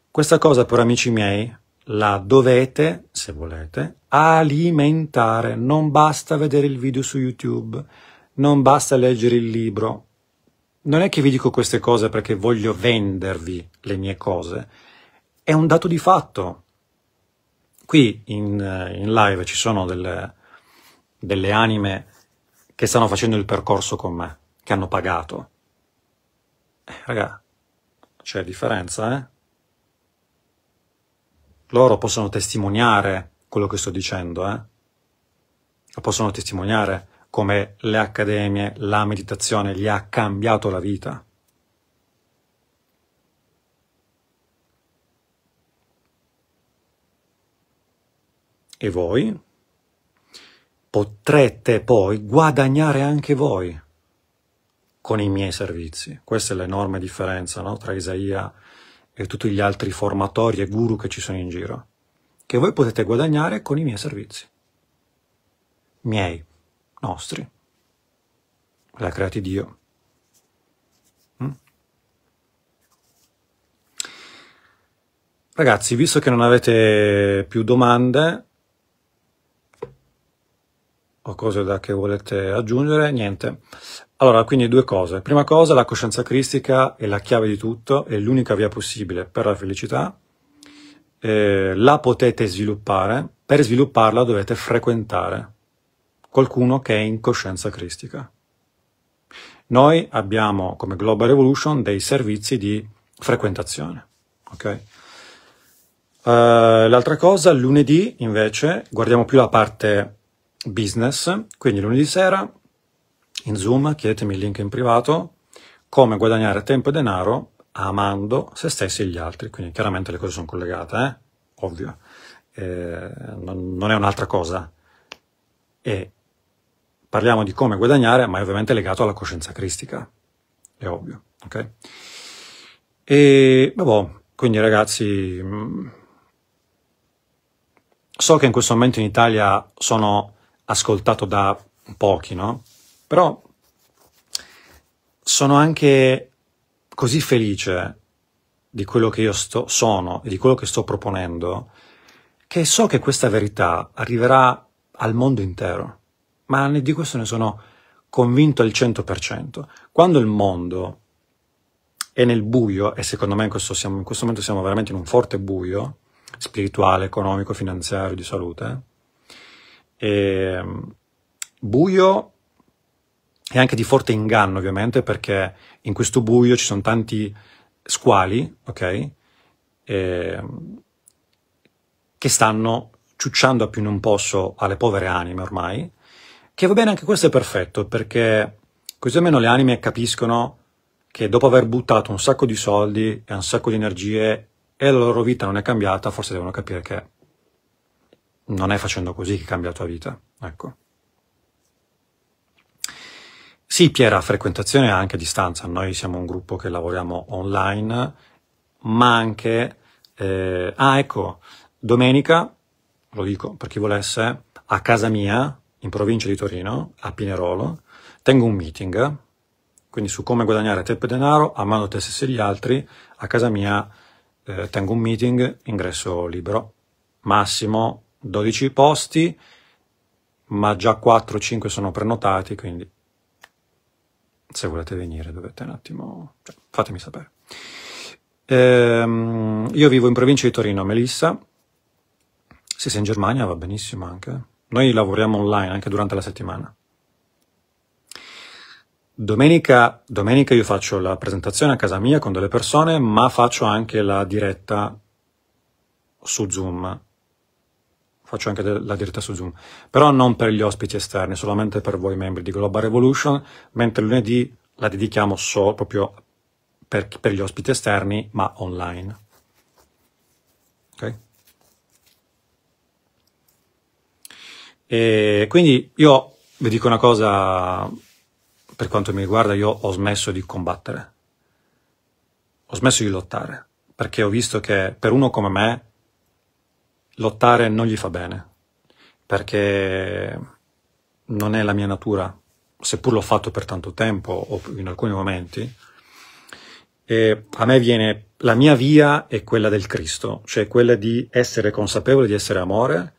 Questa cosa, però, amici miei, la dovete, se volete, alimentare. Non basta vedere il video su YouTube, non basta leggere il libro. Non è che vi dico queste cose perché voglio vendervi le mie cose. È un dato di fatto qui in, eh, in live ci sono delle, delle anime che stanno facendo il percorso con me, che hanno pagato. Eh, raga, c'è differenza, eh? Loro possono testimoniare quello che sto dicendo, eh? possono testimoniare come le accademie, la meditazione gli ha cambiato la vita. E voi? Potrete poi guadagnare anche voi con i miei servizi. Questa è l'enorme differenza no? tra Isaia e tutti gli altri formatori e guru che ci sono in giro, che voi potete guadagnare con i miei servizi. Miei, nostri. L'ha creati Dio. Mm? Ragazzi, visto che non avete più domande, o cose da che volete aggiungere, niente. Allora, quindi due cose. Prima cosa, la coscienza cristica è la chiave di tutto, è l'unica via possibile per la felicità. Eh, la potete sviluppare, per svilupparla dovete frequentare qualcuno che è in coscienza cristica. Noi abbiamo come Global Revolution dei servizi di frequentazione, ok? Uh, l'altra cosa, lunedì invece, guardiamo più la parte business, quindi lunedì sera in Zoom chiedetemi il link in privato, come guadagnare tempo e denaro amando se stessi e gli altri, quindi chiaramente le cose sono collegate, eh? ovvio, eh, non è un'altra cosa. E parliamo di come guadagnare, ma è ovviamente legato alla coscienza cristica, è ovvio, ok? E vabbè, quindi ragazzi, mm, so che in questo momento in Italia sono ascoltato da pochi, no? Però sono anche così felice di quello che io sto, sono e di quello che sto proponendo, che so che questa verità arriverà al mondo intero, ma di questo ne sono convinto al 100%. Quando il mondo è nel buio, e secondo me in questo, siamo, in questo momento siamo veramente in un forte buio, spirituale, economico, finanziario, di salute, e, ehm, buio e anche di forte inganno ovviamente perché in questo buio ci sono tanti squali, ok? E, ehm, che stanno ciucciando a più non posso alle povere anime ormai, che va bene anche questo è perfetto perché così almeno le anime capiscono che dopo aver buttato un sacco di soldi e un sacco di energie e la loro vita non è cambiata, forse devono capire che non è facendo così che cambia la tua vita, ecco. Sì, Piera, frequentazione anche a distanza. Noi siamo un gruppo che lavoriamo online, ma anche... Eh, ah, ecco, domenica, lo dico per chi volesse, a casa mia, in provincia di Torino, a Pinerolo, tengo un meeting, quindi su come guadagnare tempo e denaro, a amando te stessi e gli altri, a casa mia eh, tengo un meeting, ingresso libero, massimo 12 posti, ma già 4-5 sono prenotati, quindi se volete venire dovete un attimo... Cioè, fatemi sapere. Ehm, io vivo in provincia di Torino, Melissa. Se sei in Germania va benissimo anche. Noi lavoriamo online anche durante la settimana. Domenica, domenica, io faccio la presentazione a casa mia con delle persone, ma faccio anche la diretta su Zoom faccio anche la diretta su Zoom, però non per gli ospiti esterni, solamente per voi membri di Global Revolution, mentre lunedì la dedichiamo solo proprio per, per gli ospiti esterni, ma online. Ok? E quindi io vi dico una cosa, per quanto mi riguarda, io ho smesso di combattere, ho smesso di lottare, perché ho visto che per uno come me lottare non gli fa bene, perché non è la mia natura, seppur l'ho fatto per tanto tempo o in alcuni momenti, e a me viene la mia via è quella del Cristo, cioè quella di essere consapevole di essere amore,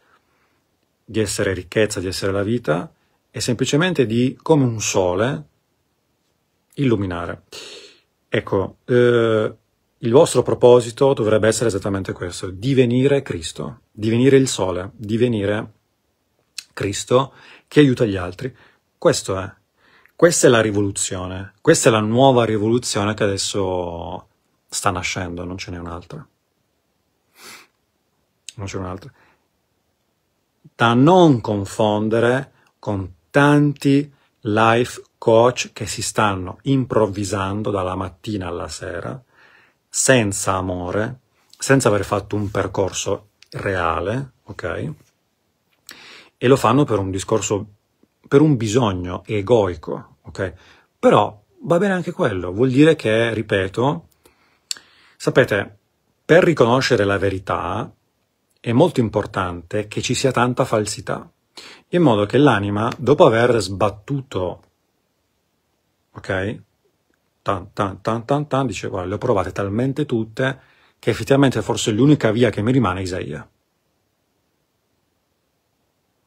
di essere ricchezza, di essere la vita, e semplicemente di, come un sole, illuminare. Ecco, eh, il vostro proposito dovrebbe essere esattamente questo, divenire Cristo, divenire il sole, divenire Cristo che aiuta gli altri. Questo è. Questa è la rivoluzione, questa è la nuova rivoluzione che adesso sta nascendo, non ce n'è un'altra. Non c'è un'altra. Da non confondere con tanti life coach che si stanno improvvisando dalla mattina alla sera, senza amore, senza aver fatto un percorso reale, ok? E lo fanno per un discorso, per un bisogno egoico, ok? Però va bene anche quello, vuol dire che, ripeto, sapete, per riconoscere la verità è molto importante che ci sia tanta falsità, in modo che l'anima, dopo aver sbattuto, ok? tan, tan, tan, tan, tan, dicevo, le ho provate talmente tutte che effettivamente forse l'unica via che mi rimane è Isaia.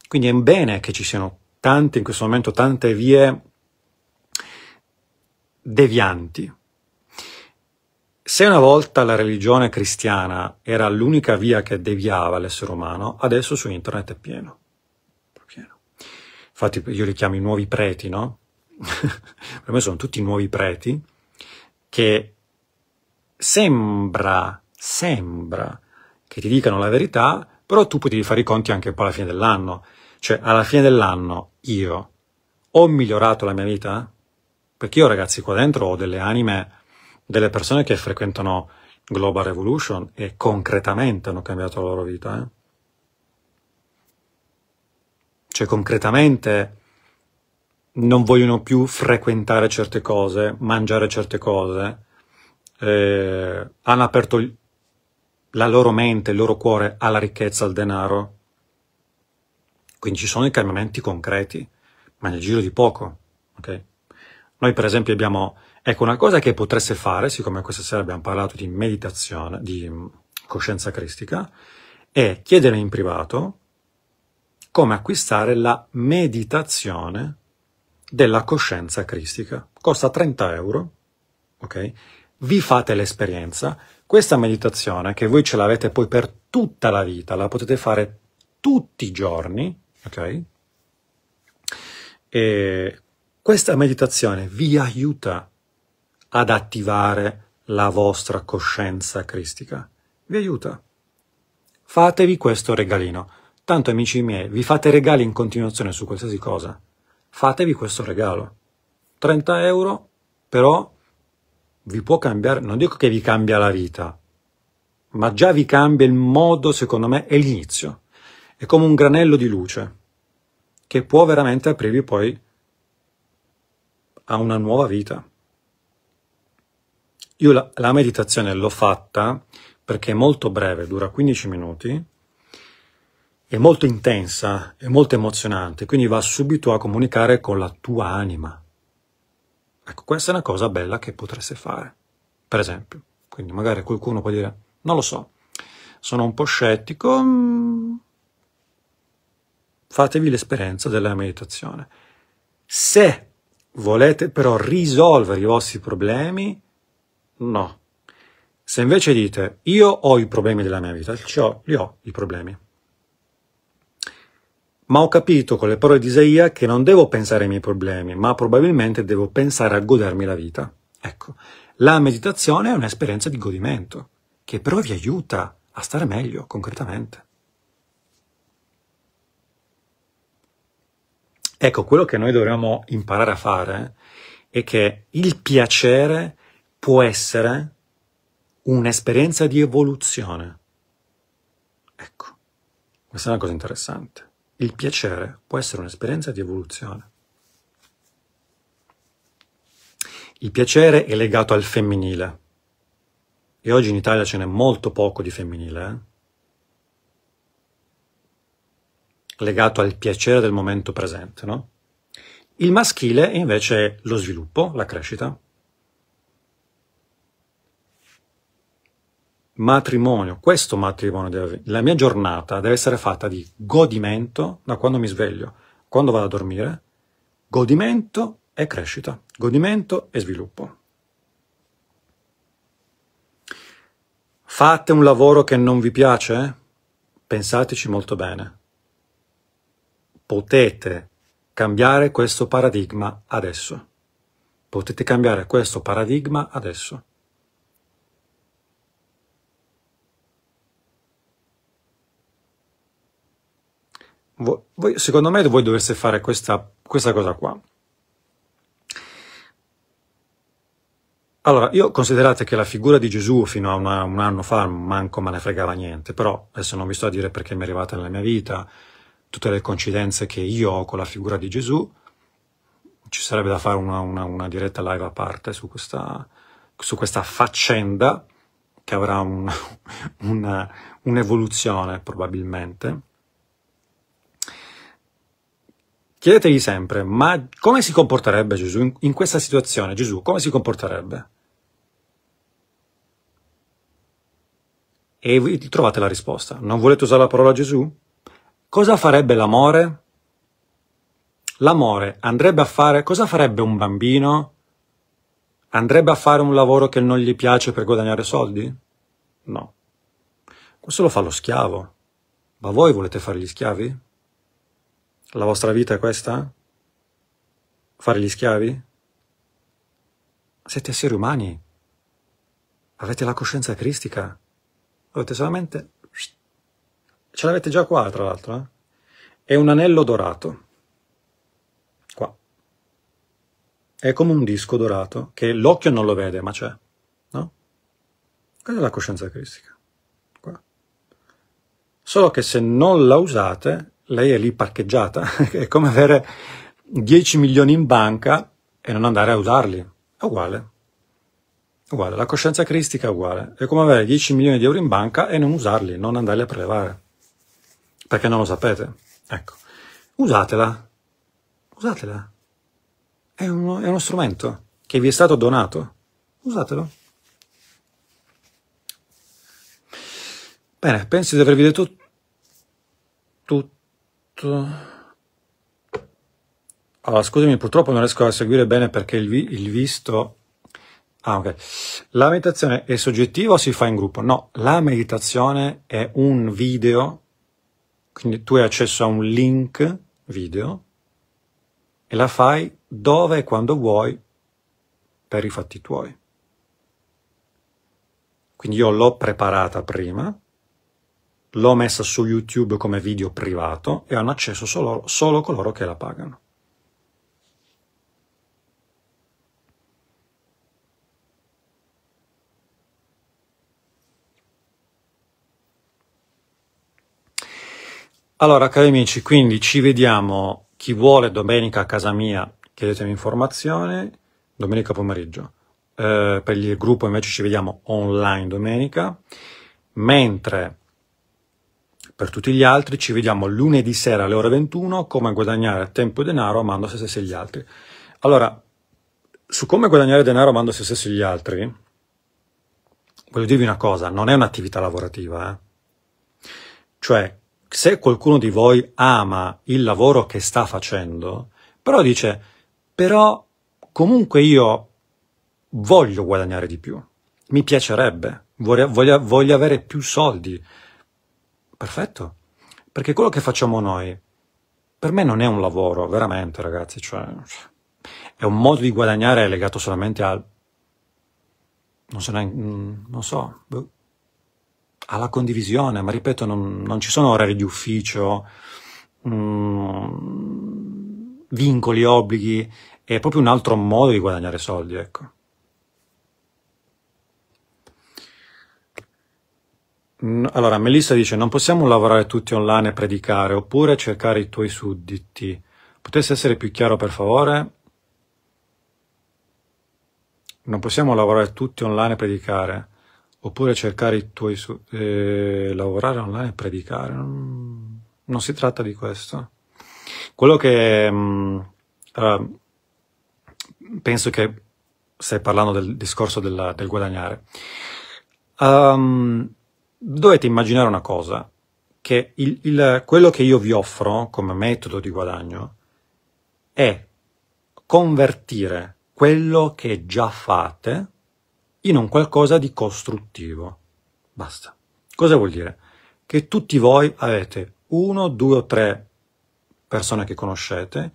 Quindi è bene che ci siano tante, in questo momento, tante vie devianti. Se una volta la religione cristiana era l'unica via che deviava l'essere umano, adesso su internet è pieno. pieno. Infatti io li chiamo i nuovi preti, no? per me sono tutti nuovi preti, che sembra, sembra che ti dicano la verità, però tu potevi fare i conti anche poi alla fine dell'anno. Cioè, alla fine dell'anno io ho migliorato la mia vita? Perché io, ragazzi, qua dentro ho delle anime, delle persone che frequentano Global Revolution e concretamente hanno cambiato la loro vita. Eh? Cioè, concretamente non vogliono più frequentare certe cose, mangiare certe cose, eh, hanno aperto la loro mente, il loro cuore alla ricchezza, al denaro. Quindi ci sono i cambiamenti concreti, ma nel giro di poco. Okay? Noi per esempio abbiamo, ecco una cosa che potreste fare, siccome questa sera abbiamo parlato di meditazione, di mm, coscienza cristica, è chiedere in privato come acquistare la meditazione della coscienza cristica. Costa 30 euro, ok? Vi fate l'esperienza. Questa meditazione, che voi ce l'avete poi per tutta la vita, la potete fare tutti i giorni, ok? E questa meditazione vi aiuta ad attivare la vostra coscienza cristica. Vi aiuta. Fatevi questo regalino. Tanto, amici miei, vi fate regali in continuazione su qualsiasi cosa fatevi questo regalo. 30 euro, però vi può cambiare, non dico che vi cambia la vita, ma già vi cambia il modo, secondo me, è l'inizio. È come un granello di luce che può veramente aprirvi poi a una nuova vita. Io la, la meditazione l'ho fatta perché è molto breve, dura 15 minuti, è molto intensa, è molto emozionante, quindi va subito a comunicare con la tua anima. Ecco, questa è una cosa bella che potreste fare, per esempio. Quindi magari qualcuno può dire, non lo so, sono un po' scettico, mm, fatevi l'esperienza della meditazione. Se volete però risolvere i vostri problemi, no. Se invece dite, io ho i problemi della mia vita, cioè, li ho i problemi, ma ho capito con le parole di Isaia che non devo pensare ai miei problemi, ma probabilmente devo pensare a godermi la vita. Ecco, la meditazione è un'esperienza di godimento, che però vi aiuta a stare meglio concretamente. Ecco, quello che noi dovremmo imparare a fare è che il piacere può essere un'esperienza di evoluzione. Ecco, questa è una cosa interessante. Il piacere può essere un'esperienza di evoluzione. Il piacere è legato al femminile. E oggi in Italia ce n'è molto poco di femminile. Eh? Legato al piacere del momento presente, no? Il maschile è invece lo sviluppo, la crescita. matrimonio, questo matrimonio, deve, la mia giornata deve essere fatta di godimento da quando mi sveglio, quando vado a dormire, godimento e crescita, godimento e sviluppo. Fate un lavoro che non vi piace? Pensateci molto bene. Potete cambiare questo paradigma adesso. Potete cambiare questo paradigma adesso. voi, secondo me voi dovreste fare questa, questa cosa qua. Allora, io considerate che la figura di Gesù fino a una, un anno fa manco me ne fregava niente, però adesso non vi sto a dire perché mi è arrivata nella mia vita, tutte le coincidenze che io ho con la figura di Gesù, ci sarebbe da fare una, una, una diretta live a parte su questa, su questa faccenda che avrà un, un'evoluzione probabilmente. chiedetegli sempre, ma come si comporterebbe Gesù in questa situazione? Gesù come si comporterebbe? E trovate la risposta. Non volete usare la parola Gesù? Cosa farebbe l'amore? L'amore andrebbe a fare... Cosa farebbe un bambino? Andrebbe a fare un lavoro che non gli piace per guadagnare soldi? No. Questo lo fa lo schiavo. Ma voi volete fare gli schiavi? La vostra vita è questa? Fare gli schiavi? Siete esseri umani. Avete la coscienza cristica. Avete solamente... Ce l'avete già qua, tra l'altro. Eh? È un anello dorato. Qua. È come un disco dorato che l'occhio non lo vede, ma c'è. No? Questa è la coscienza cristica. Qua. Solo che se non la usate, lei è lì parcheggiata, è come avere 10 milioni in banca e non andare a usarli, è uguale. Uguale, la coscienza cristica è uguale, è come avere 10 milioni di euro in banca e non usarli, non andarli a prelevare, perché non lo sapete. Ecco, usatela, usatela, è uno, è uno strumento che vi è stato donato, usatelo. Bene, penso di avervi detto tutto. Allora, scusami, purtroppo non riesco a seguire bene perché il, vi, il visto... Ah, ok. La meditazione è soggettiva o si fa in gruppo? No, la meditazione è un video, quindi tu hai accesso a un link video e la fai dove e quando vuoi per i fatti tuoi. Quindi io l'ho preparata prima, l'ho messa su YouTube come video privato e hanno accesso solo, solo coloro che la pagano. Allora, cari amici, quindi ci vediamo, chi vuole domenica a casa mia, chiedetemi informazione, domenica pomeriggio. Eh, per il gruppo invece ci vediamo online domenica, mentre per tutti gli altri ci vediamo lunedì sera alle ore 21, come guadagnare tempo e denaro amando se stessi e gli altri. Allora, su come guadagnare denaro amando se stessi e gli altri, voglio dirvi una cosa, non è un'attività lavorativa. Eh? Cioè, se qualcuno di voi ama il lavoro che sta facendo, però dice, però comunque io voglio guadagnare di più, mi piacerebbe, voglio, voglio, voglio avere più soldi, Perfetto, perché quello che facciamo noi, per me non è un lavoro, veramente ragazzi, cioè è un modo di guadagnare legato solamente al, non so, mm, non so boh, alla condivisione, ma ripeto, non, non, ci sono orari di ufficio, mh, mm, vincoli, obblighi, è proprio un altro modo di guadagnare soldi, ecco. Mm, allora, Melissa dice, non possiamo lavorare tutti online e predicare, oppure cercare i tuoi sudditi. Potesse essere più chiaro, per favore? Non possiamo lavorare tutti online e predicare, oppure cercare i tuoi sudditi. Eh, lavorare online e predicare? Non, non, si tratta di questo. Quello che... Mh, mm, allora, penso che stai parlando del discorso della, del guadagnare. Um, dovete immaginare una cosa, che il, il, quello che io vi offro come metodo di guadagno è convertire quello che già fate in un qualcosa di costruttivo. Basta. Cosa vuol dire? Che tutti voi avete uno, due o tre persone che conoscete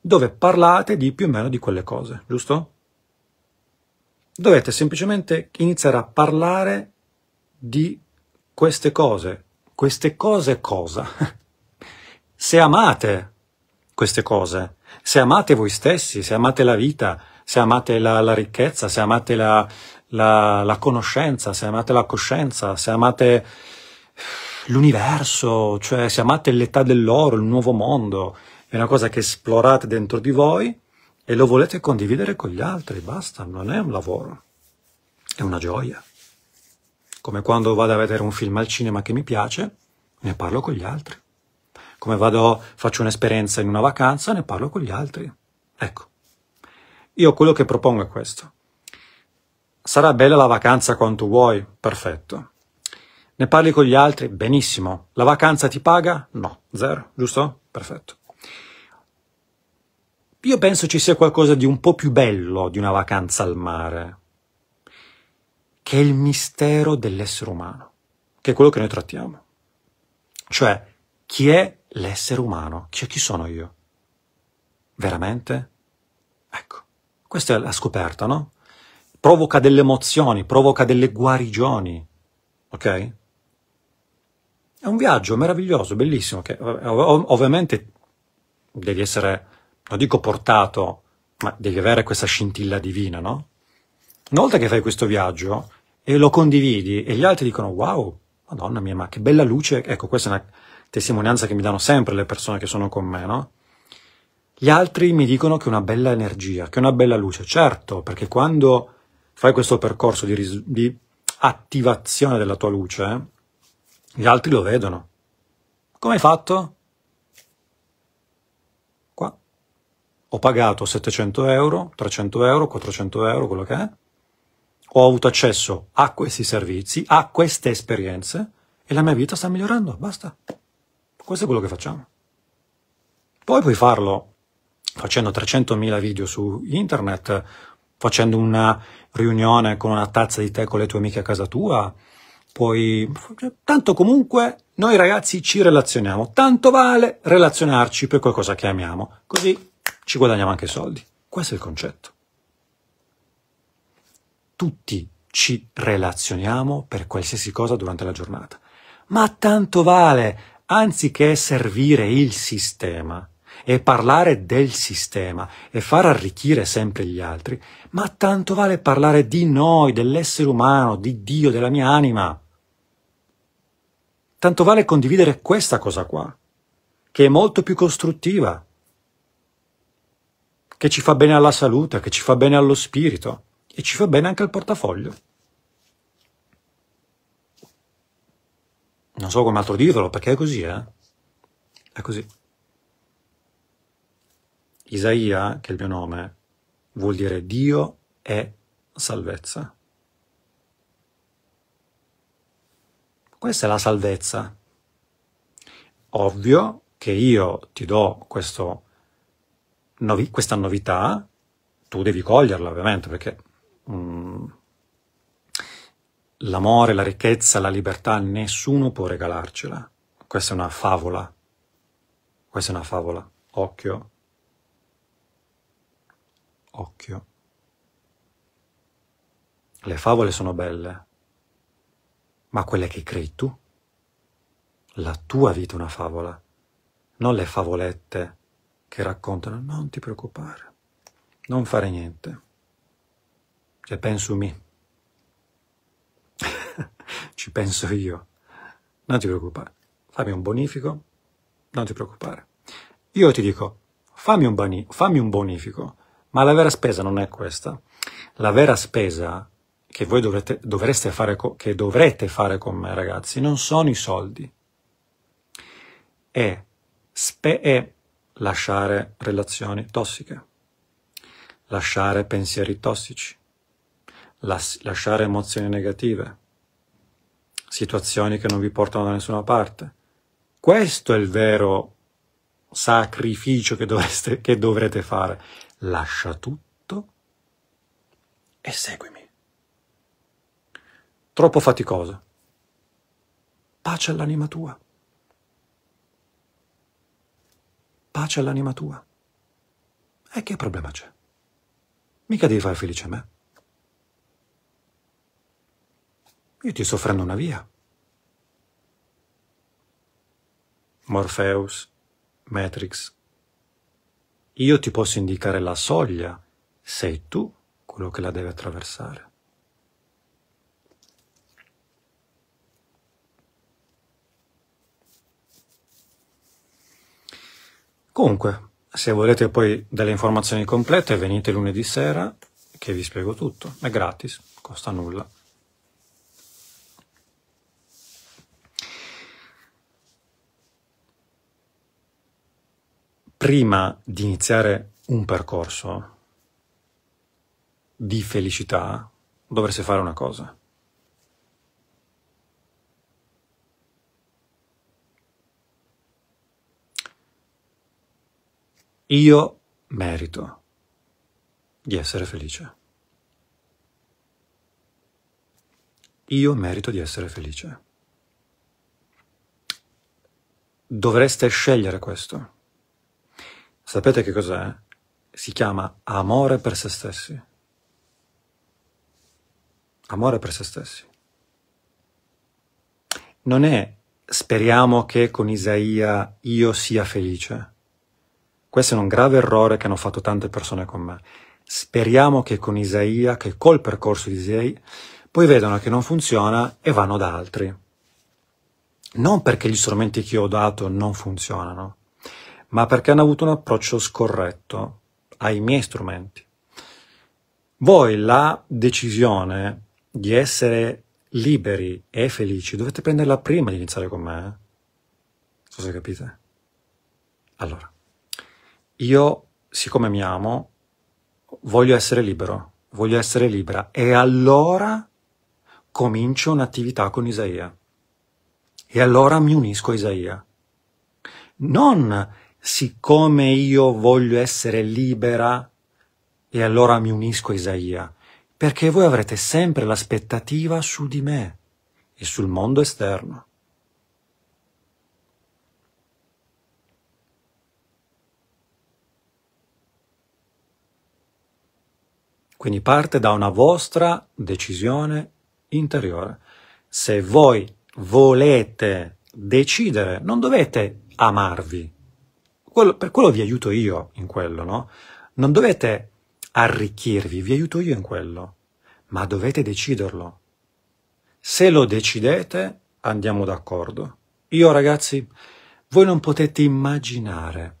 dove parlate di più o meno di quelle cose, giusto? Dovete semplicemente iniziare a parlare di queste cose. Queste cose cosa? Se amate queste cose, se amate voi stessi, se amate la vita, se amate la, la ricchezza, se amate la, la, la conoscenza, se amate la coscienza, se amate l'universo, cioè se amate l'età dell'oro, il nuovo mondo, è una cosa che esplorate dentro di voi e lo volete condividere con gli altri, basta, non è un lavoro, è una gioia come quando vado a vedere un film al cinema che mi piace, ne parlo con gli altri. Come vado, faccio un'esperienza in una vacanza, ne parlo con gli altri. Ecco, io quello che propongo è questo. Sarà bella la vacanza quanto vuoi, perfetto. Ne parli con gli altri? Benissimo. La vacanza ti paga? No, zero, giusto? Perfetto. Io penso ci sia qualcosa di un po' più bello di una vacanza al mare, che è il mistero dell'essere umano, che è quello che noi trattiamo. Cioè, chi è l'essere umano? chi sono io? Veramente? Ecco, questa è la scoperta, no? Provoca delle emozioni, provoca delle guarigioni, ok? È un viaggio meraviglioso, bellissimo, che eh, ovviamente devi essere, non dico portato, ma devi avere questa scintilla divina, no? Una volta che fai questo viaggio, e lo condividi e gli altri dicono wow, madonna mia, ma che bella luce, ecco questa è una testimonianza che mi danno sempre le persone che sono con me, no? Gli altri mi dicono che è una bella energia, che è una bella luce, certo, perché quando fai questo percorso di, ris- di attivazione della tua luce, gli altri lo vedono. Come hai fatto? Qua. Ho pagato 700 euro, 300 euro, 400 euro, quello che è ho avuto accesso a questi servizi, a queste esperienze e la mia vita sta migliorando, basta. Questo è quello che facciamo. Poi puoi farlo facendo 300.000 video su internet, facendo una riunione con una tazza di tè con le tue amiche a casa tua, poi tanto comunque noi ragazzi ci relazioniamo, tanto vale relazionarci per qualcosa che amiamo, così ci guadagniamo anche soldi. Questo è il concetto tutti ci relazioniamo per qualsiasi cosa durante la giornata. Ma tanto vale, anziché servire il sistema e parlare del sistema e far arricchire sempre gli altri, ma tanto vale parlare di noi, dell'essere umano, di Dio, della mia anima. Tanto vale condividere questa cosa qua, che è molto più costruttiva, che ci fa bene alla salute, che ci fa bene allo spirito e ci fa bene anche al portafoglio. Non so come altro dirvelo, perché è così, eh? È così. Isaia, che è il mio nome, vuol dire Dio è salvezza. Questa è la salvezza. Ovvio che io ti do questo, novi, questa novità, tu devi coglierla ovviamente, perché mh, mm. l'amore, la ricchezza, la libertà, nessuno può regalarcela. Questa è una favola. Questa è una favola. Occhio. Occhio. Le favole sono belle, ma quelle che crei tu. La tua vita è una favola, non le favolette che raccontano non ti preoccupare, non fare niente. Cioè, pensumi. Ci penso io. Non ti preoccupare. Fammi un bonifico. Non ti preoccupare. Io ti dico, fammi un, fammi un bonifico. Ma la vera spesa non è questa. La vera spesa che voi dovrete, dovreste fare, che dovrete fare con me, ragazzi, non sono i soldi. È, è lasciare relazioni tossiche, lasciare pensieri tossici, las- lasciare emozioni negative, situazioni che non vi portano da nessuna parte. Questo è il vero sacrificio che, dovreste, che dovrete fare. Lascia tutto e seguimi. Troppo faticoso. Pace all'anima tua. Pace all'anima tua. E che problema c'è? Mica devi fare felice a me. Io ti sto offrendo una via. Morpheus, Matrix. Io ti posso indicare la soglia, sei tu quello che la devi attraversare. Comunque, se volete poi delle informazioni complete, venite lunedì sera che vi spiego tutto. È gratis, costa nulla. prima di iniziare un percorso di felicità, dovresti fare una cosa. Io merito di essere felice. Io merito di essere felice. Dovreste scegliere questo. Sapete che cos'è? Si chiama amore per se stessi. Amore per se stessi. Non è speriamo che con Isaia io sia felice. Questo è un grave errore che hanno fatto tante persone con me. Speriamo che con Isaia, che col percorso di Isaia, poi vedano che non funziona e vanno da altri. Non perché gli strumenti che io ho dato non funzionano, ma perché hanno avuto un approccio scorretto ai miei strumenti. Voi la decisione di essere liberi e felici dovete prenderla prima di iniziare con me. Eh? Non so se capite. Allora, io, siccome mi amo, voglio essere libero, voglio essere libera. E allora comincio un'attività con Isaia. E allora mi unisco a Isaia. Non siccome io voglio essere libera, e allora mi unisco a Isaia, perché voi avrete sempre l'aspettativa su di me e sul mondo esterno. Quindi parte da una vostra decisione interiore. Se voi volete decidere, non dovete amarvi, quello, per quello vi aiuto io in quello, no? Non dovete arricchirvi, vi aiuto io in quello, ma dovete deciderlo. Se lo decidete, andiamo d'accordo. Io ragazzi, voi non potete immaginare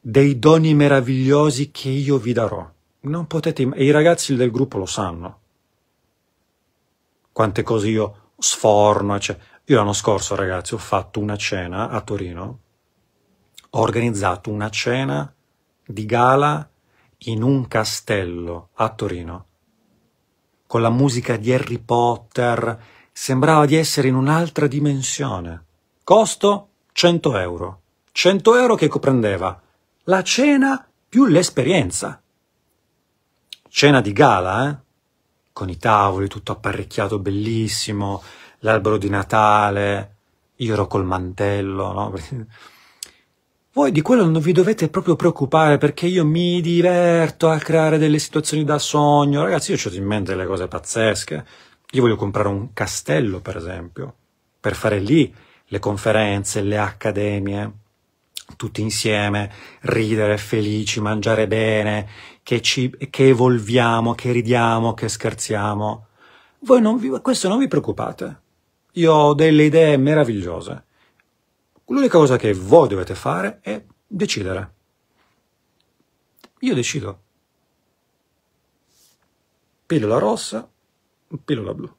dei doni meravigliosi che io vi darò. Non potete, e i ragazzi del gruppo lo sanno. Quante cose io sforno, eccetera. Io l'anno scorso, ragazzi, ho fatto una cena a Torino ho organizzato una cena di gala in un castello a Torino, con la musica di Harry Potter, sembrava di essere in un'altra dimensione. Costo 100 euro. 100 euro che comprendeva la cena più l'esperienza. Cena di gala, eh? Con i tavoli, tutto apparecchiato bellissimo, l'albero di Natale, io ero col mantello, no? Voi di quello non vi dovete proprio preoccupare perché io mi diverto a creare delle situazioni da sogno. Ragazzi, io ho in mente delle cose pazzesche. Io voglio comprare un castello, per esempio, per fare lì le conferenze, le accademie, tutti insieme, ridere, felici, mangiare bene, che, ci, che evolviamo, che ridiamo, che scherziamo. Voi non vi, questo non vi preoccupate. Io ho delle idee meravigliose. L'unica cosa che voi dovete fare è decidere. Io decido. Pillola rossa, pillola blu.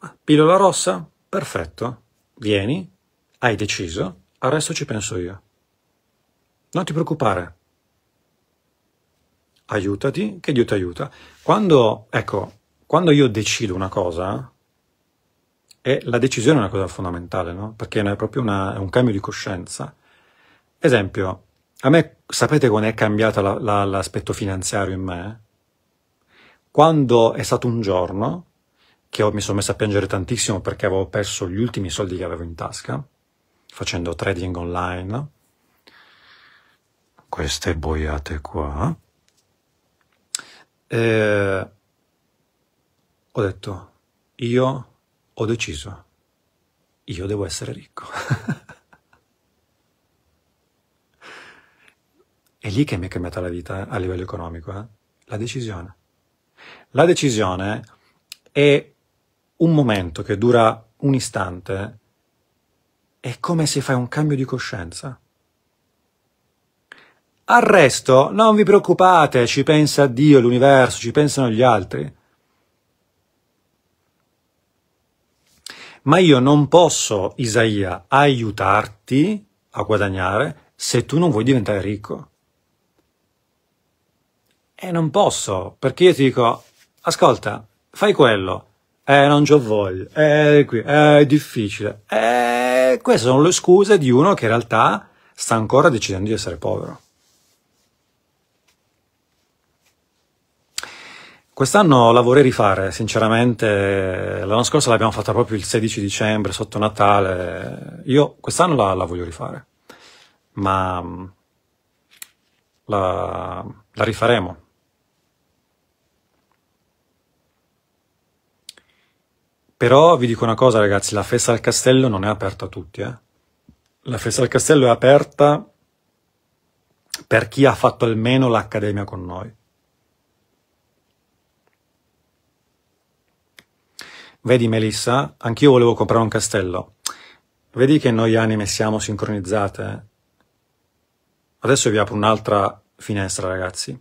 Ah, pillola rossa? Perfetto. Vieni, hai deciso, al resto ci penso io. Non ti preoccupare. Aiutati, che Dio ti aiuta. Quando, ecco, quando io decido una cosa, e la decisione è una cosa fondamentale, no? Perché è proprio una, è un cambio di coscienza. Esempio, a me, sapete quando è cambiato la, la, l'aspetto finanziario in me? Quando è stato un giorno che ho, mi sono messo a piangere tantissimo perché avevo perso gli ultimi soldi che avevo in tasca, facendo trading online, queste boiate qua, eh, eh ho detto, io ho deciso, io devo essere ricco. È lì che mi è cambiata la vita a livello economico, eh? la decisione. La decisione è un momento che dura un istante, è come se fai un cambio di coscienza. Al resto non vi preoccupate, ci pensa Dio, l'universo, ci pensano gli altri. ma io non posso, Isaia, aiutarti a guadagnare se tu non vuoi diventare ricco. E eh, non posso, perché io ti dico, ascolta, fai quello, eh non c'ho voglia, eh qui, eh, è difficile, eh queste sono le scuse di uno che in realtà sta ancora decidendo di essere povero. Quest'anno la vorrei rifare, sinceramente. L'anno scorso l'abbiamo fatta proprio il 16 dicembre, sotto Natale. Io quest'anno la, la voglio rifare, ma mm, la, la rifaremo. Però vi dico una cosa, ragazzi, la festa al castello non è aperta a tutti, eh. La festa al castello è aperta per chi ha fatto almeno l'accademia con noi. Vedi Melissa, anch'io volevo comprare un castello. Vedi che noi anime siamo sincronizzate? Adesso vi apro un'altra finestra, ragazzi.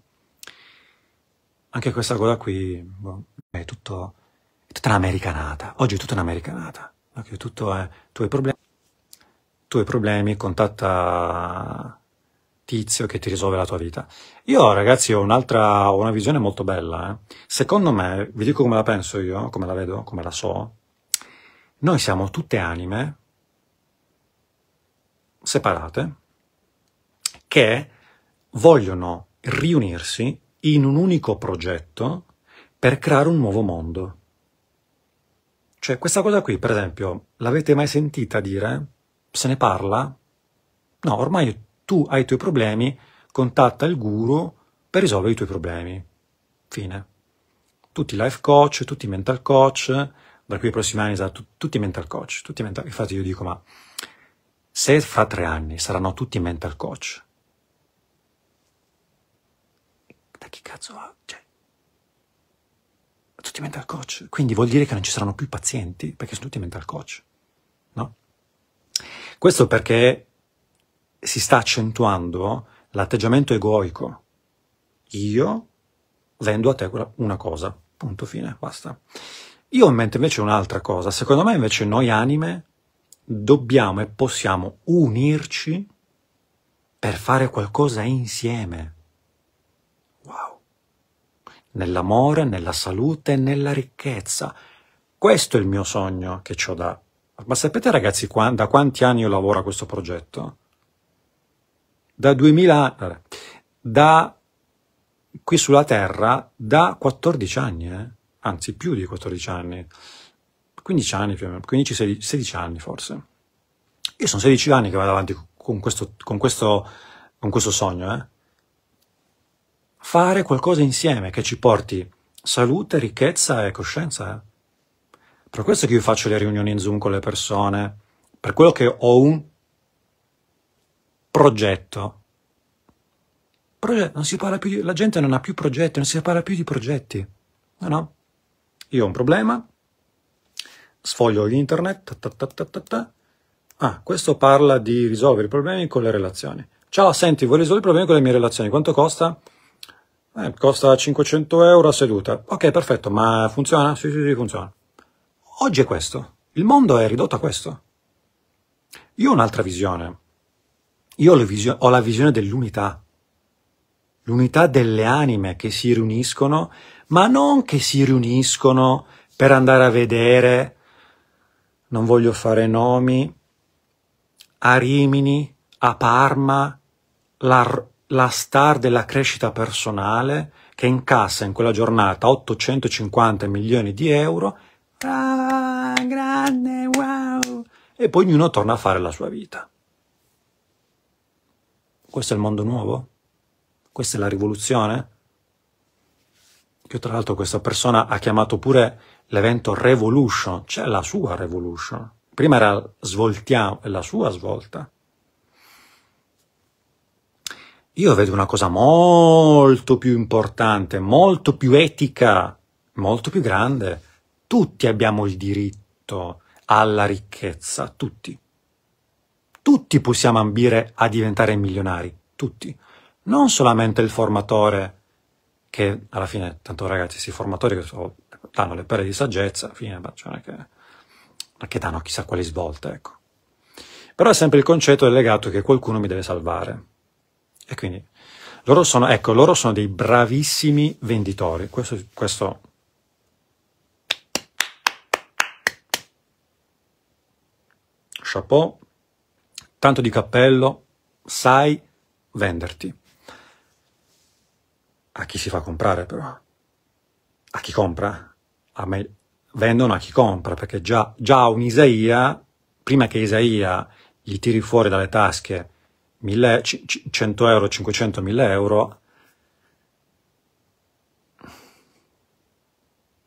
Anche questa cosa qui boh, è tutto... È tutta un'americanata. Oggi è tutta un'americanata. Tutto è... Tu hai problemi... Tu hai problemi, contatta tizio che ti risolve la tua vita. Io, ragazzi, ho un'altra, ho una visione molto bella. Eh. Secondo me, vi dico come la penso io, come la vedo, come la so. Noi siamo tutte anime separate che vogliono riunirsi in un unico progetto per creare un nuovo mondo. Cioè, questa cosa qui, per esempio, l'avete mai sentita dire? Se ne parla? No, ormai tu hai i tuoi problemi, contatta il guru per risolvere i tuoi problemi. Fine. Tutti i life coach, tutti i mental coach, da qui ai prossimi anni sarà tu, tutti i mental coach, tutti mental, infatti io dico ma se fra tre anni saranno tutti mental coach, da chi cazzo va? Cioè, tutti mental coach, quindi vuol dire che non ci saranno più pazienti perché sono tutti mental coach, no? Questo perché si sta accentuando l'atteggiamento egoico. Io vendo a te una cosa, punto fine, basta. Io ho in mente invece un'altra cosa. Secondo me invece noi anime dobbiamo e possiamo unirci per fare qualcosa insieme. Wow. Nell'amore, nella salute, nella ricchezza. Questo è il mio sogno che ho da... Ma sapete ragazzi qua, da quanti anni io lavoro a questo progetto? da 2000 anni, da qui sulla Terra da 14 anni, eh? anzi più di 14 anni, 15 anni più o meno, 15-16 anni forse. Io sono 16 anni che vado avanti con questo, con questo, con questo sogno. Eh? Fare qualcosa insieme che ci porti salute, ricchezza e coscienza. Eh? Per questo che io faccio le riunioni in Zoom con le persone, per quello che ho un progetto. progetto. Non si parla più di, la gente non ha più progetti, non si parla più di progetti. No, no. Io ho un problema, sfoglio internet, ta, ta, ta, ta, ta. Ah, questo parla di risolvere i problemi con le relazioni. Ciao, senti, vuoi risolvere i problemi con le mie relazioni? Quanto costa? Eh, costa 500 euro a seduta. Ok, perfetto, ma funziona? Sì, sì, sì, funziona. Oggi è questo. Il mondo è ridotto a questo. Io ho un'altra visione. Io ho la, visio- ho la visione dell'unità, l'unità delle anime che si riuniscono, ma non che si riuniscono per andare a vedere, non voglio fare nomi, a Rimini, a Parma, la, la star della crescita personale che incassa in quella giornata 850 milioni di euro. Ah, grande, wow! E poi ognuno torna a fare la sua vita. Questo è il mondo nuovo? Questa è la rivoluzione? Che tra l'altro questa persona ha chiamato pure l'evento revolution, c'è la sua revolution. Prima era svoltiamo, è la sua svolta. Io vedo una cosa molto più importante, molto più etica, molto più grande. Tutti abbiamo il diritto alla ricchezza, tutti. Tutti possiamo ambire a diventare milionari, tutti. Non solamente il formatore, che alla fine, tanto ragazzi, questi formatori che danno le pere di saggezza, alla fine, cioè che, che danno chissà quali svolte, ecco. Però è sempre il concetto legato che qualcuno mi deve salvare. E quindi, loro sono, ecco, loro sono dei bravissimi venditori. Questo, questo chapeau, tanto di cappello, sai venderti. A chi si fa comprare però? A chi compra? A me vendono a chi compra, perché già, già un Isaia, prima che Isaia gli tiri fuori dalle tasche 1000, 100 euro, 500, 1000 euro,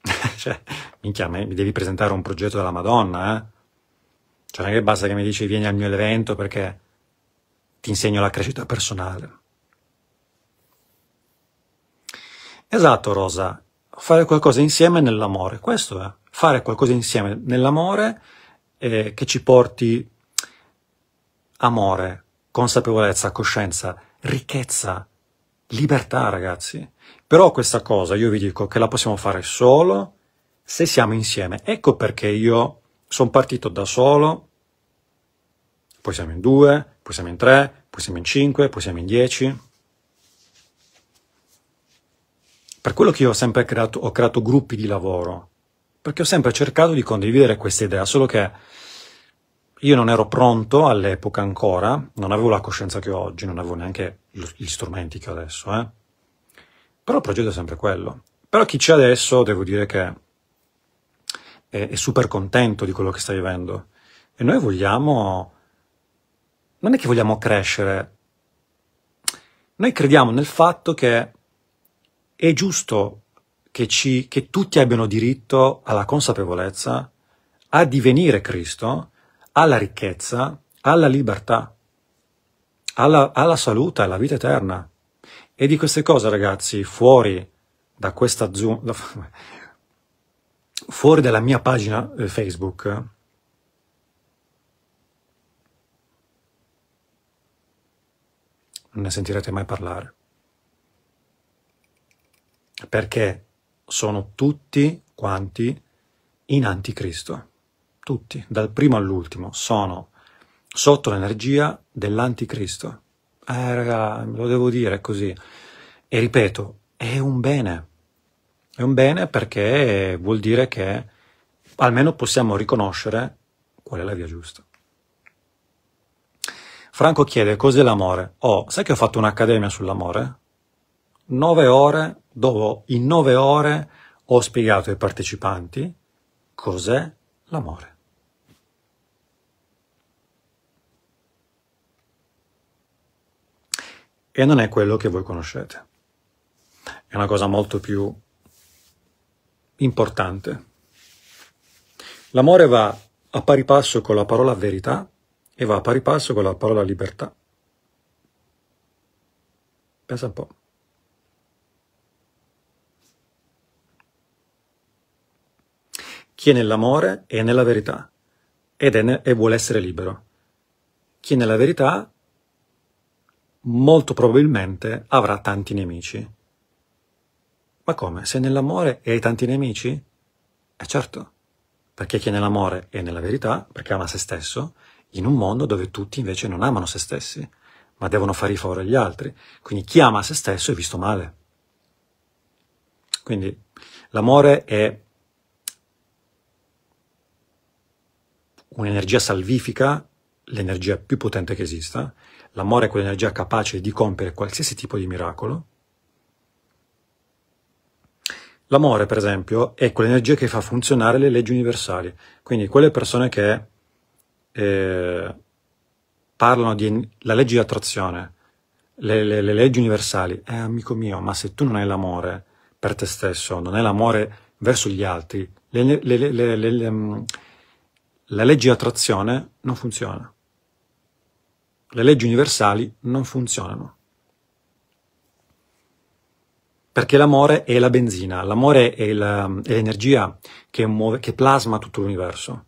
cioè, minchia, mi devi presentare un progetto della Madonna, eh? Cioè non è che basta che mi dici vieni al mio evento perché ti insegno la crescita personale. Esatto Rosa, fare qualcosa insieme nell'amore, questo è, fare qualcosa insieme nell'amore eh, che ci porti amore, consapevolezza, coscienza, ricchezza, libertà ragazzi. Però questa cosa io vi dico che la possiamo fare solo se siamo insieme. Ecco perché io sono partito da solo, poi siamo in due, poi siamo in tre, poi siamo in cinque, poi siamo in dieci. Per quello che io ho sempre creato, ho creato gruppi di lavoro, perché ho sempre cercato di condividere questa idea, solo che io non ero pronto all'epoca ancora, non avevo la coscienza che ho oggi, non avevo neanche gli strumenti che ho adesso, eh. Però il progetto è sempre quello. Però chi c'è adesso, devo dire che è, è super contento di quello che sta vivendo. E noi vogliamo... Non è che vogliamo crescere. Noi crediamo nel fatto che è giusto che, ci, che, tutti abbiano diritto alla consapevolezza, a divenire Cristo, alla ricchezza, alla libertà, alla, alla, salute, alla vita eterna. E di queste cose, ragazzi, fuori da questa, zoom, fuori dalla mia pagina eh, Facebook, non ne sentirete mai parlare. Perché sono tutti quanti in anticristo. Tutti, dal primo all'ultimo, sono sotto l'energia dell'anticristo. Eh, raga, lo devo dire così. E ripeto, è un bene. È un bene perché vuol dire che almeno possiamo riconoscere qual è la via giusta. Franco chiede cos'è l'amore? Oh, sai che ho fatto un'accademia sull'amore? Nove ore, dove in nove ore ho spiegato ai partecipanti cos'è l'amore. E non è quello che voi conoscete. È una cosa molto più importante. L'amore va a pari passo con la parola verità e va a pari passo con la parola libertà. Pensa un po'. Chi è nell'amore è nella verità ed è ne- e vuole essere libero. Chi è nella verità molto probabilmente avrà tanti nemici ma come? Se nell'amore e hai tanti nemici? Eh certo, perché chi è nell'amore è nella verità, perché ama se stesso, in un mondo dove tutti invece non amano se stessi, ma devono fare i favori agli altri. Quindi chi ama se stesso è visto male. Quindi l'amore è un'energia salvifica, l'energia più potente che esista. L'amore è quell'energia capace di compiere qualsiasi tipo di miracolo, L'amore, per esempio, è quell'energia che fa funzionare le leggi universali. Quindi quelle persone che eh, parlano di la legge di attrazione, le, le, le leggi universali, eh, amico mio, ma se tu non hai l'amore per te stesso, non hai l'amore verso gli altri, le, mm, la legge di attrazione non funziona. Le leggi universali non funzionano perché l'amore è la benzina, l'amore è, l'energia che, muove, che plasma tutto l'universo.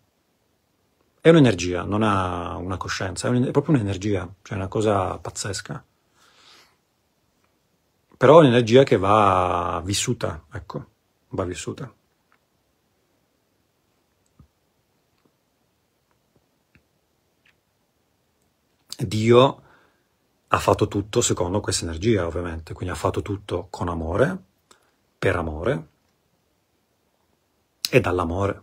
È un'energia, non ha una coscienza, è, un, è proprio un'energia, cioè una cosa pazzesca. Però è un'energia che va vissuta, ecco, va vissuta. Dio ha fatto tutto secondo questa energia, ovviamente, quindi ha fatto tutto con amore, per amore e dall'amore.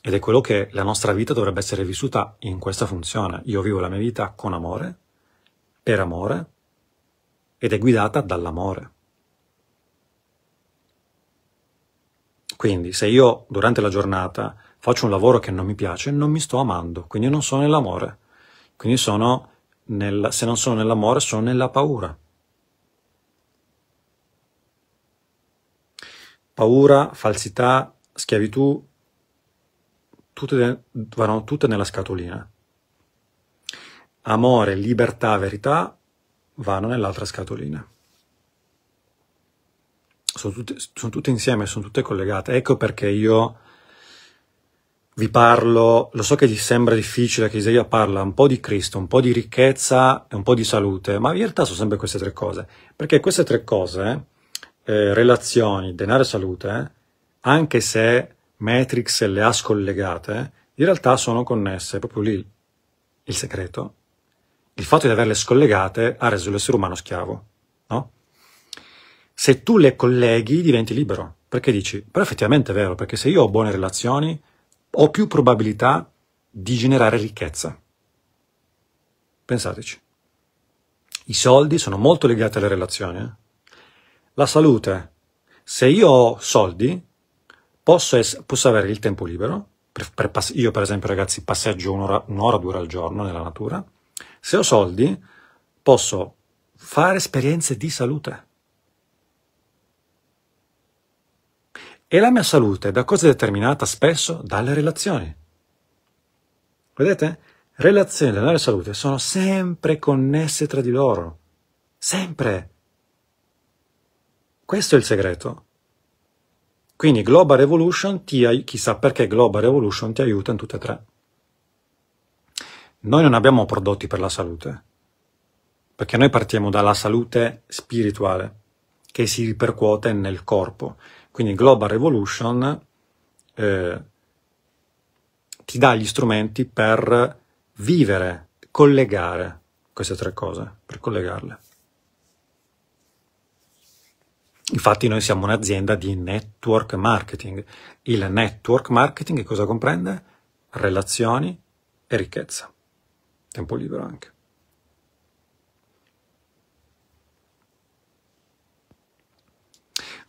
Ed è quello che la nostra vita dovrebbe essere vissuta in questa funzione. Io vivo la mia vita con amore, per amore ed è guidata dall'amore. Quindi se io durante la giornata faccio un lavoro che non mi piace, non mi sto amando, quindi non sono nell'amore, quindi sono nella, se non sono nell'amore, sono nella paura. Paura, falsità, schiavitù, tutte, vanno tutte nella scatolina. Amore, libertà, verità vanno nell'altra scatolina. Sono tutte, sono tutte insieme, sono tutte collegate. Ecco perché io vi parlo, lo so che vi sembra difficile che Isaia parla un po' di Cristo, un po' di ricchezza e un po' di salute, ma in realtà sono sempre queste tre cose, perché queste tre cose, eh, relazioni, denaro e salute, anche se Matrix le ha scollegate, in realtà sono connesse, è proprio lì il segreto. Il fatto di averle scollegate ha reso l'essere umano schiavo, no? Se tu le colleghi diventi libero, perché dici, però effettivamente è vero, perché se io ho buone relazioni, ho più probabilità di generare ricchezza. Pensateci. I soldi sono molto legati alle relazioni. Eh. La salute. Se io ho soldi, posso, posso avere il tempo libero. Per, per io, per esempio, ragazzi, passeggio un'ora, un'ora, due ore al giorno nella natura. Se ho soldi, posso fare esperienze di salute. E la mia salute da cosa è determinata spesso? Dalle relazioni. Vedete? Relazioni e la salute sono sempre connesse tra di loro. Sempre. Questo è il segreto. Quindi Global Revolution ti aiuta, chissà perché Global Revolution ti aiuta in tutte e tre. Noi non abbiamo prodotti per la salute, perché noi partiamo dalla salute spirituale che si ripercuote nel corpo quindi Global Revolution eh, ti dà gli strumenti per vivere, collegare queste tre cose, per collegarle. Infatti noi siamo un'azienda di network marketing. Il network marketing cosa comprende? Relazioni e ricchezza. Tempo libero anche.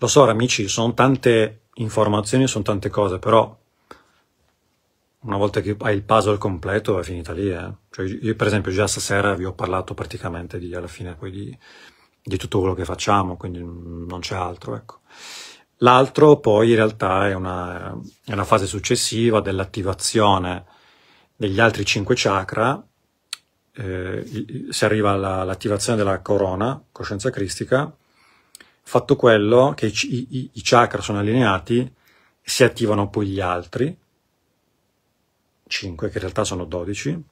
Lo so, amici, sono tante informazioni, sono tante cose, però una volta che hai il puzzle completo è finita lì. Eh? Cioè, io per esempio già stasera vi ho parlato praticamente di, alla fine poi di, di tutto quello che facciamo, quindi non c'è altro. Ecco. L'altro poi in realtà è una, è una fase successiva dell'attivazione degli altri cinque chakra, eh, si arriva all'attivazione della corona, coscienza cristica, Fatto quello, che i, i, i chakra sono allineati, si attivano poi gli altri, 5, che in realtà sono 12,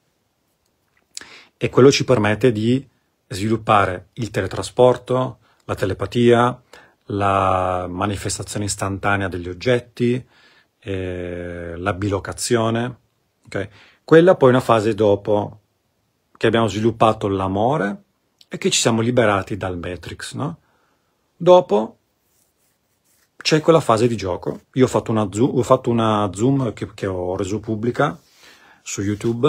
e quello ci permette di sviluppare il teletrasporto, la telepatia, la manifestazione istantanea degli oggetti, eh, la bilocazione. Okay? Quella poi è una fase dopo che abbiamo sviluppato l'amore e che ci siamo liberati dal Matrix, no? Dopo c'è quella fase di gioco. Io ho fatto una zoom, ho fatto una zoom che, che, ho reso pubblica su YouTube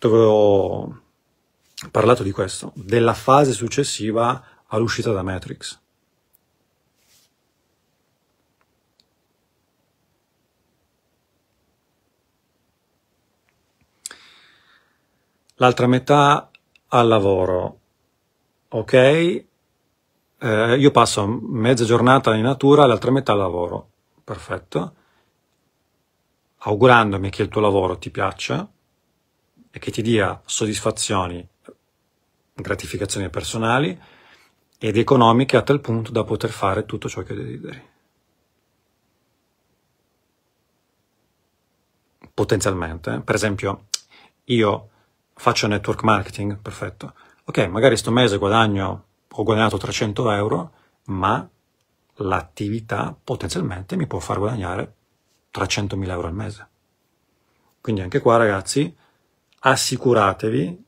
dove ho parlato di questo, della fase successiva all'uscita da Matrix. L'altra metà al lavoro, ok? eh, io passo mezza giornata in natura e l'altra metà lavoro. Perfetto. Augurandomi che il tuo lavoro ti piaccia e che ti dia soddisfazioni, gratificazioni personali ed economiche a tal punto da poter fare tutto ciò che desideri. Potenzialmente, eh. per esempio, io faccio network marketing, perfetto. Ok, magari sto mese guadagno ho guadagnato 300 euro, ma l'attività potenzialmente mi può far guadagnare 300.000 euro al mese. Quindi anche qua ragazzi, assicuratevi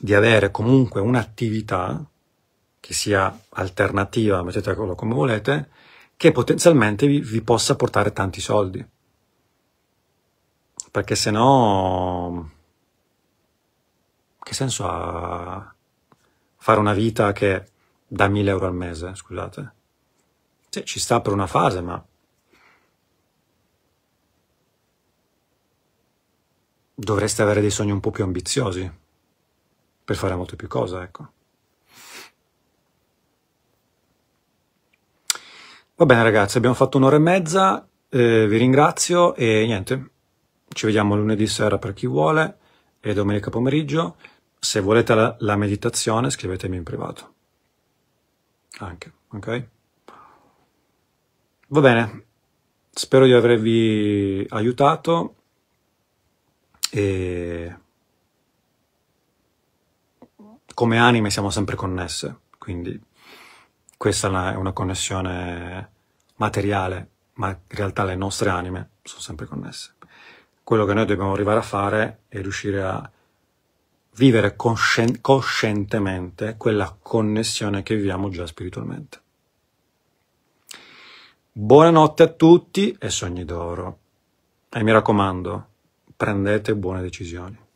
di avere comunque un'attività che sia alternativa, mettetelo come volete, che potenzialmente vi, vi possa portare tanti soldi. Perché se no... Che senso ha fare una vita che dà 1000 euro al mese, scusate. Sì, ci sta per una fase, ma... Dovreste avere dei sogni un po' più ambiziosi per fare molte più cose, ecco. Va bene ragazzi, abbiamo fatto un'ora e mezza, eh, vi ringrazio e niente, ci vediamo lunedì sera per chi vuole e domenica pomeriggio. Se volete la, la meditazione, scrivetemi in privato. Anche, ok? Va bene, spero di avervi aiutato e come anime siamo sempre connesse, quindi questa è una connessione materiale, ma in realtà le nostre anime sono sempre connesse. Quello che noi dobbiamo arrivare a fare è riuscire a vivere conscien- coscientemente quella connessione che viviamo già spiritualmente. Buonanotte a tutti e sogni d'oro. E mi raccomando, prendete buone decisioni.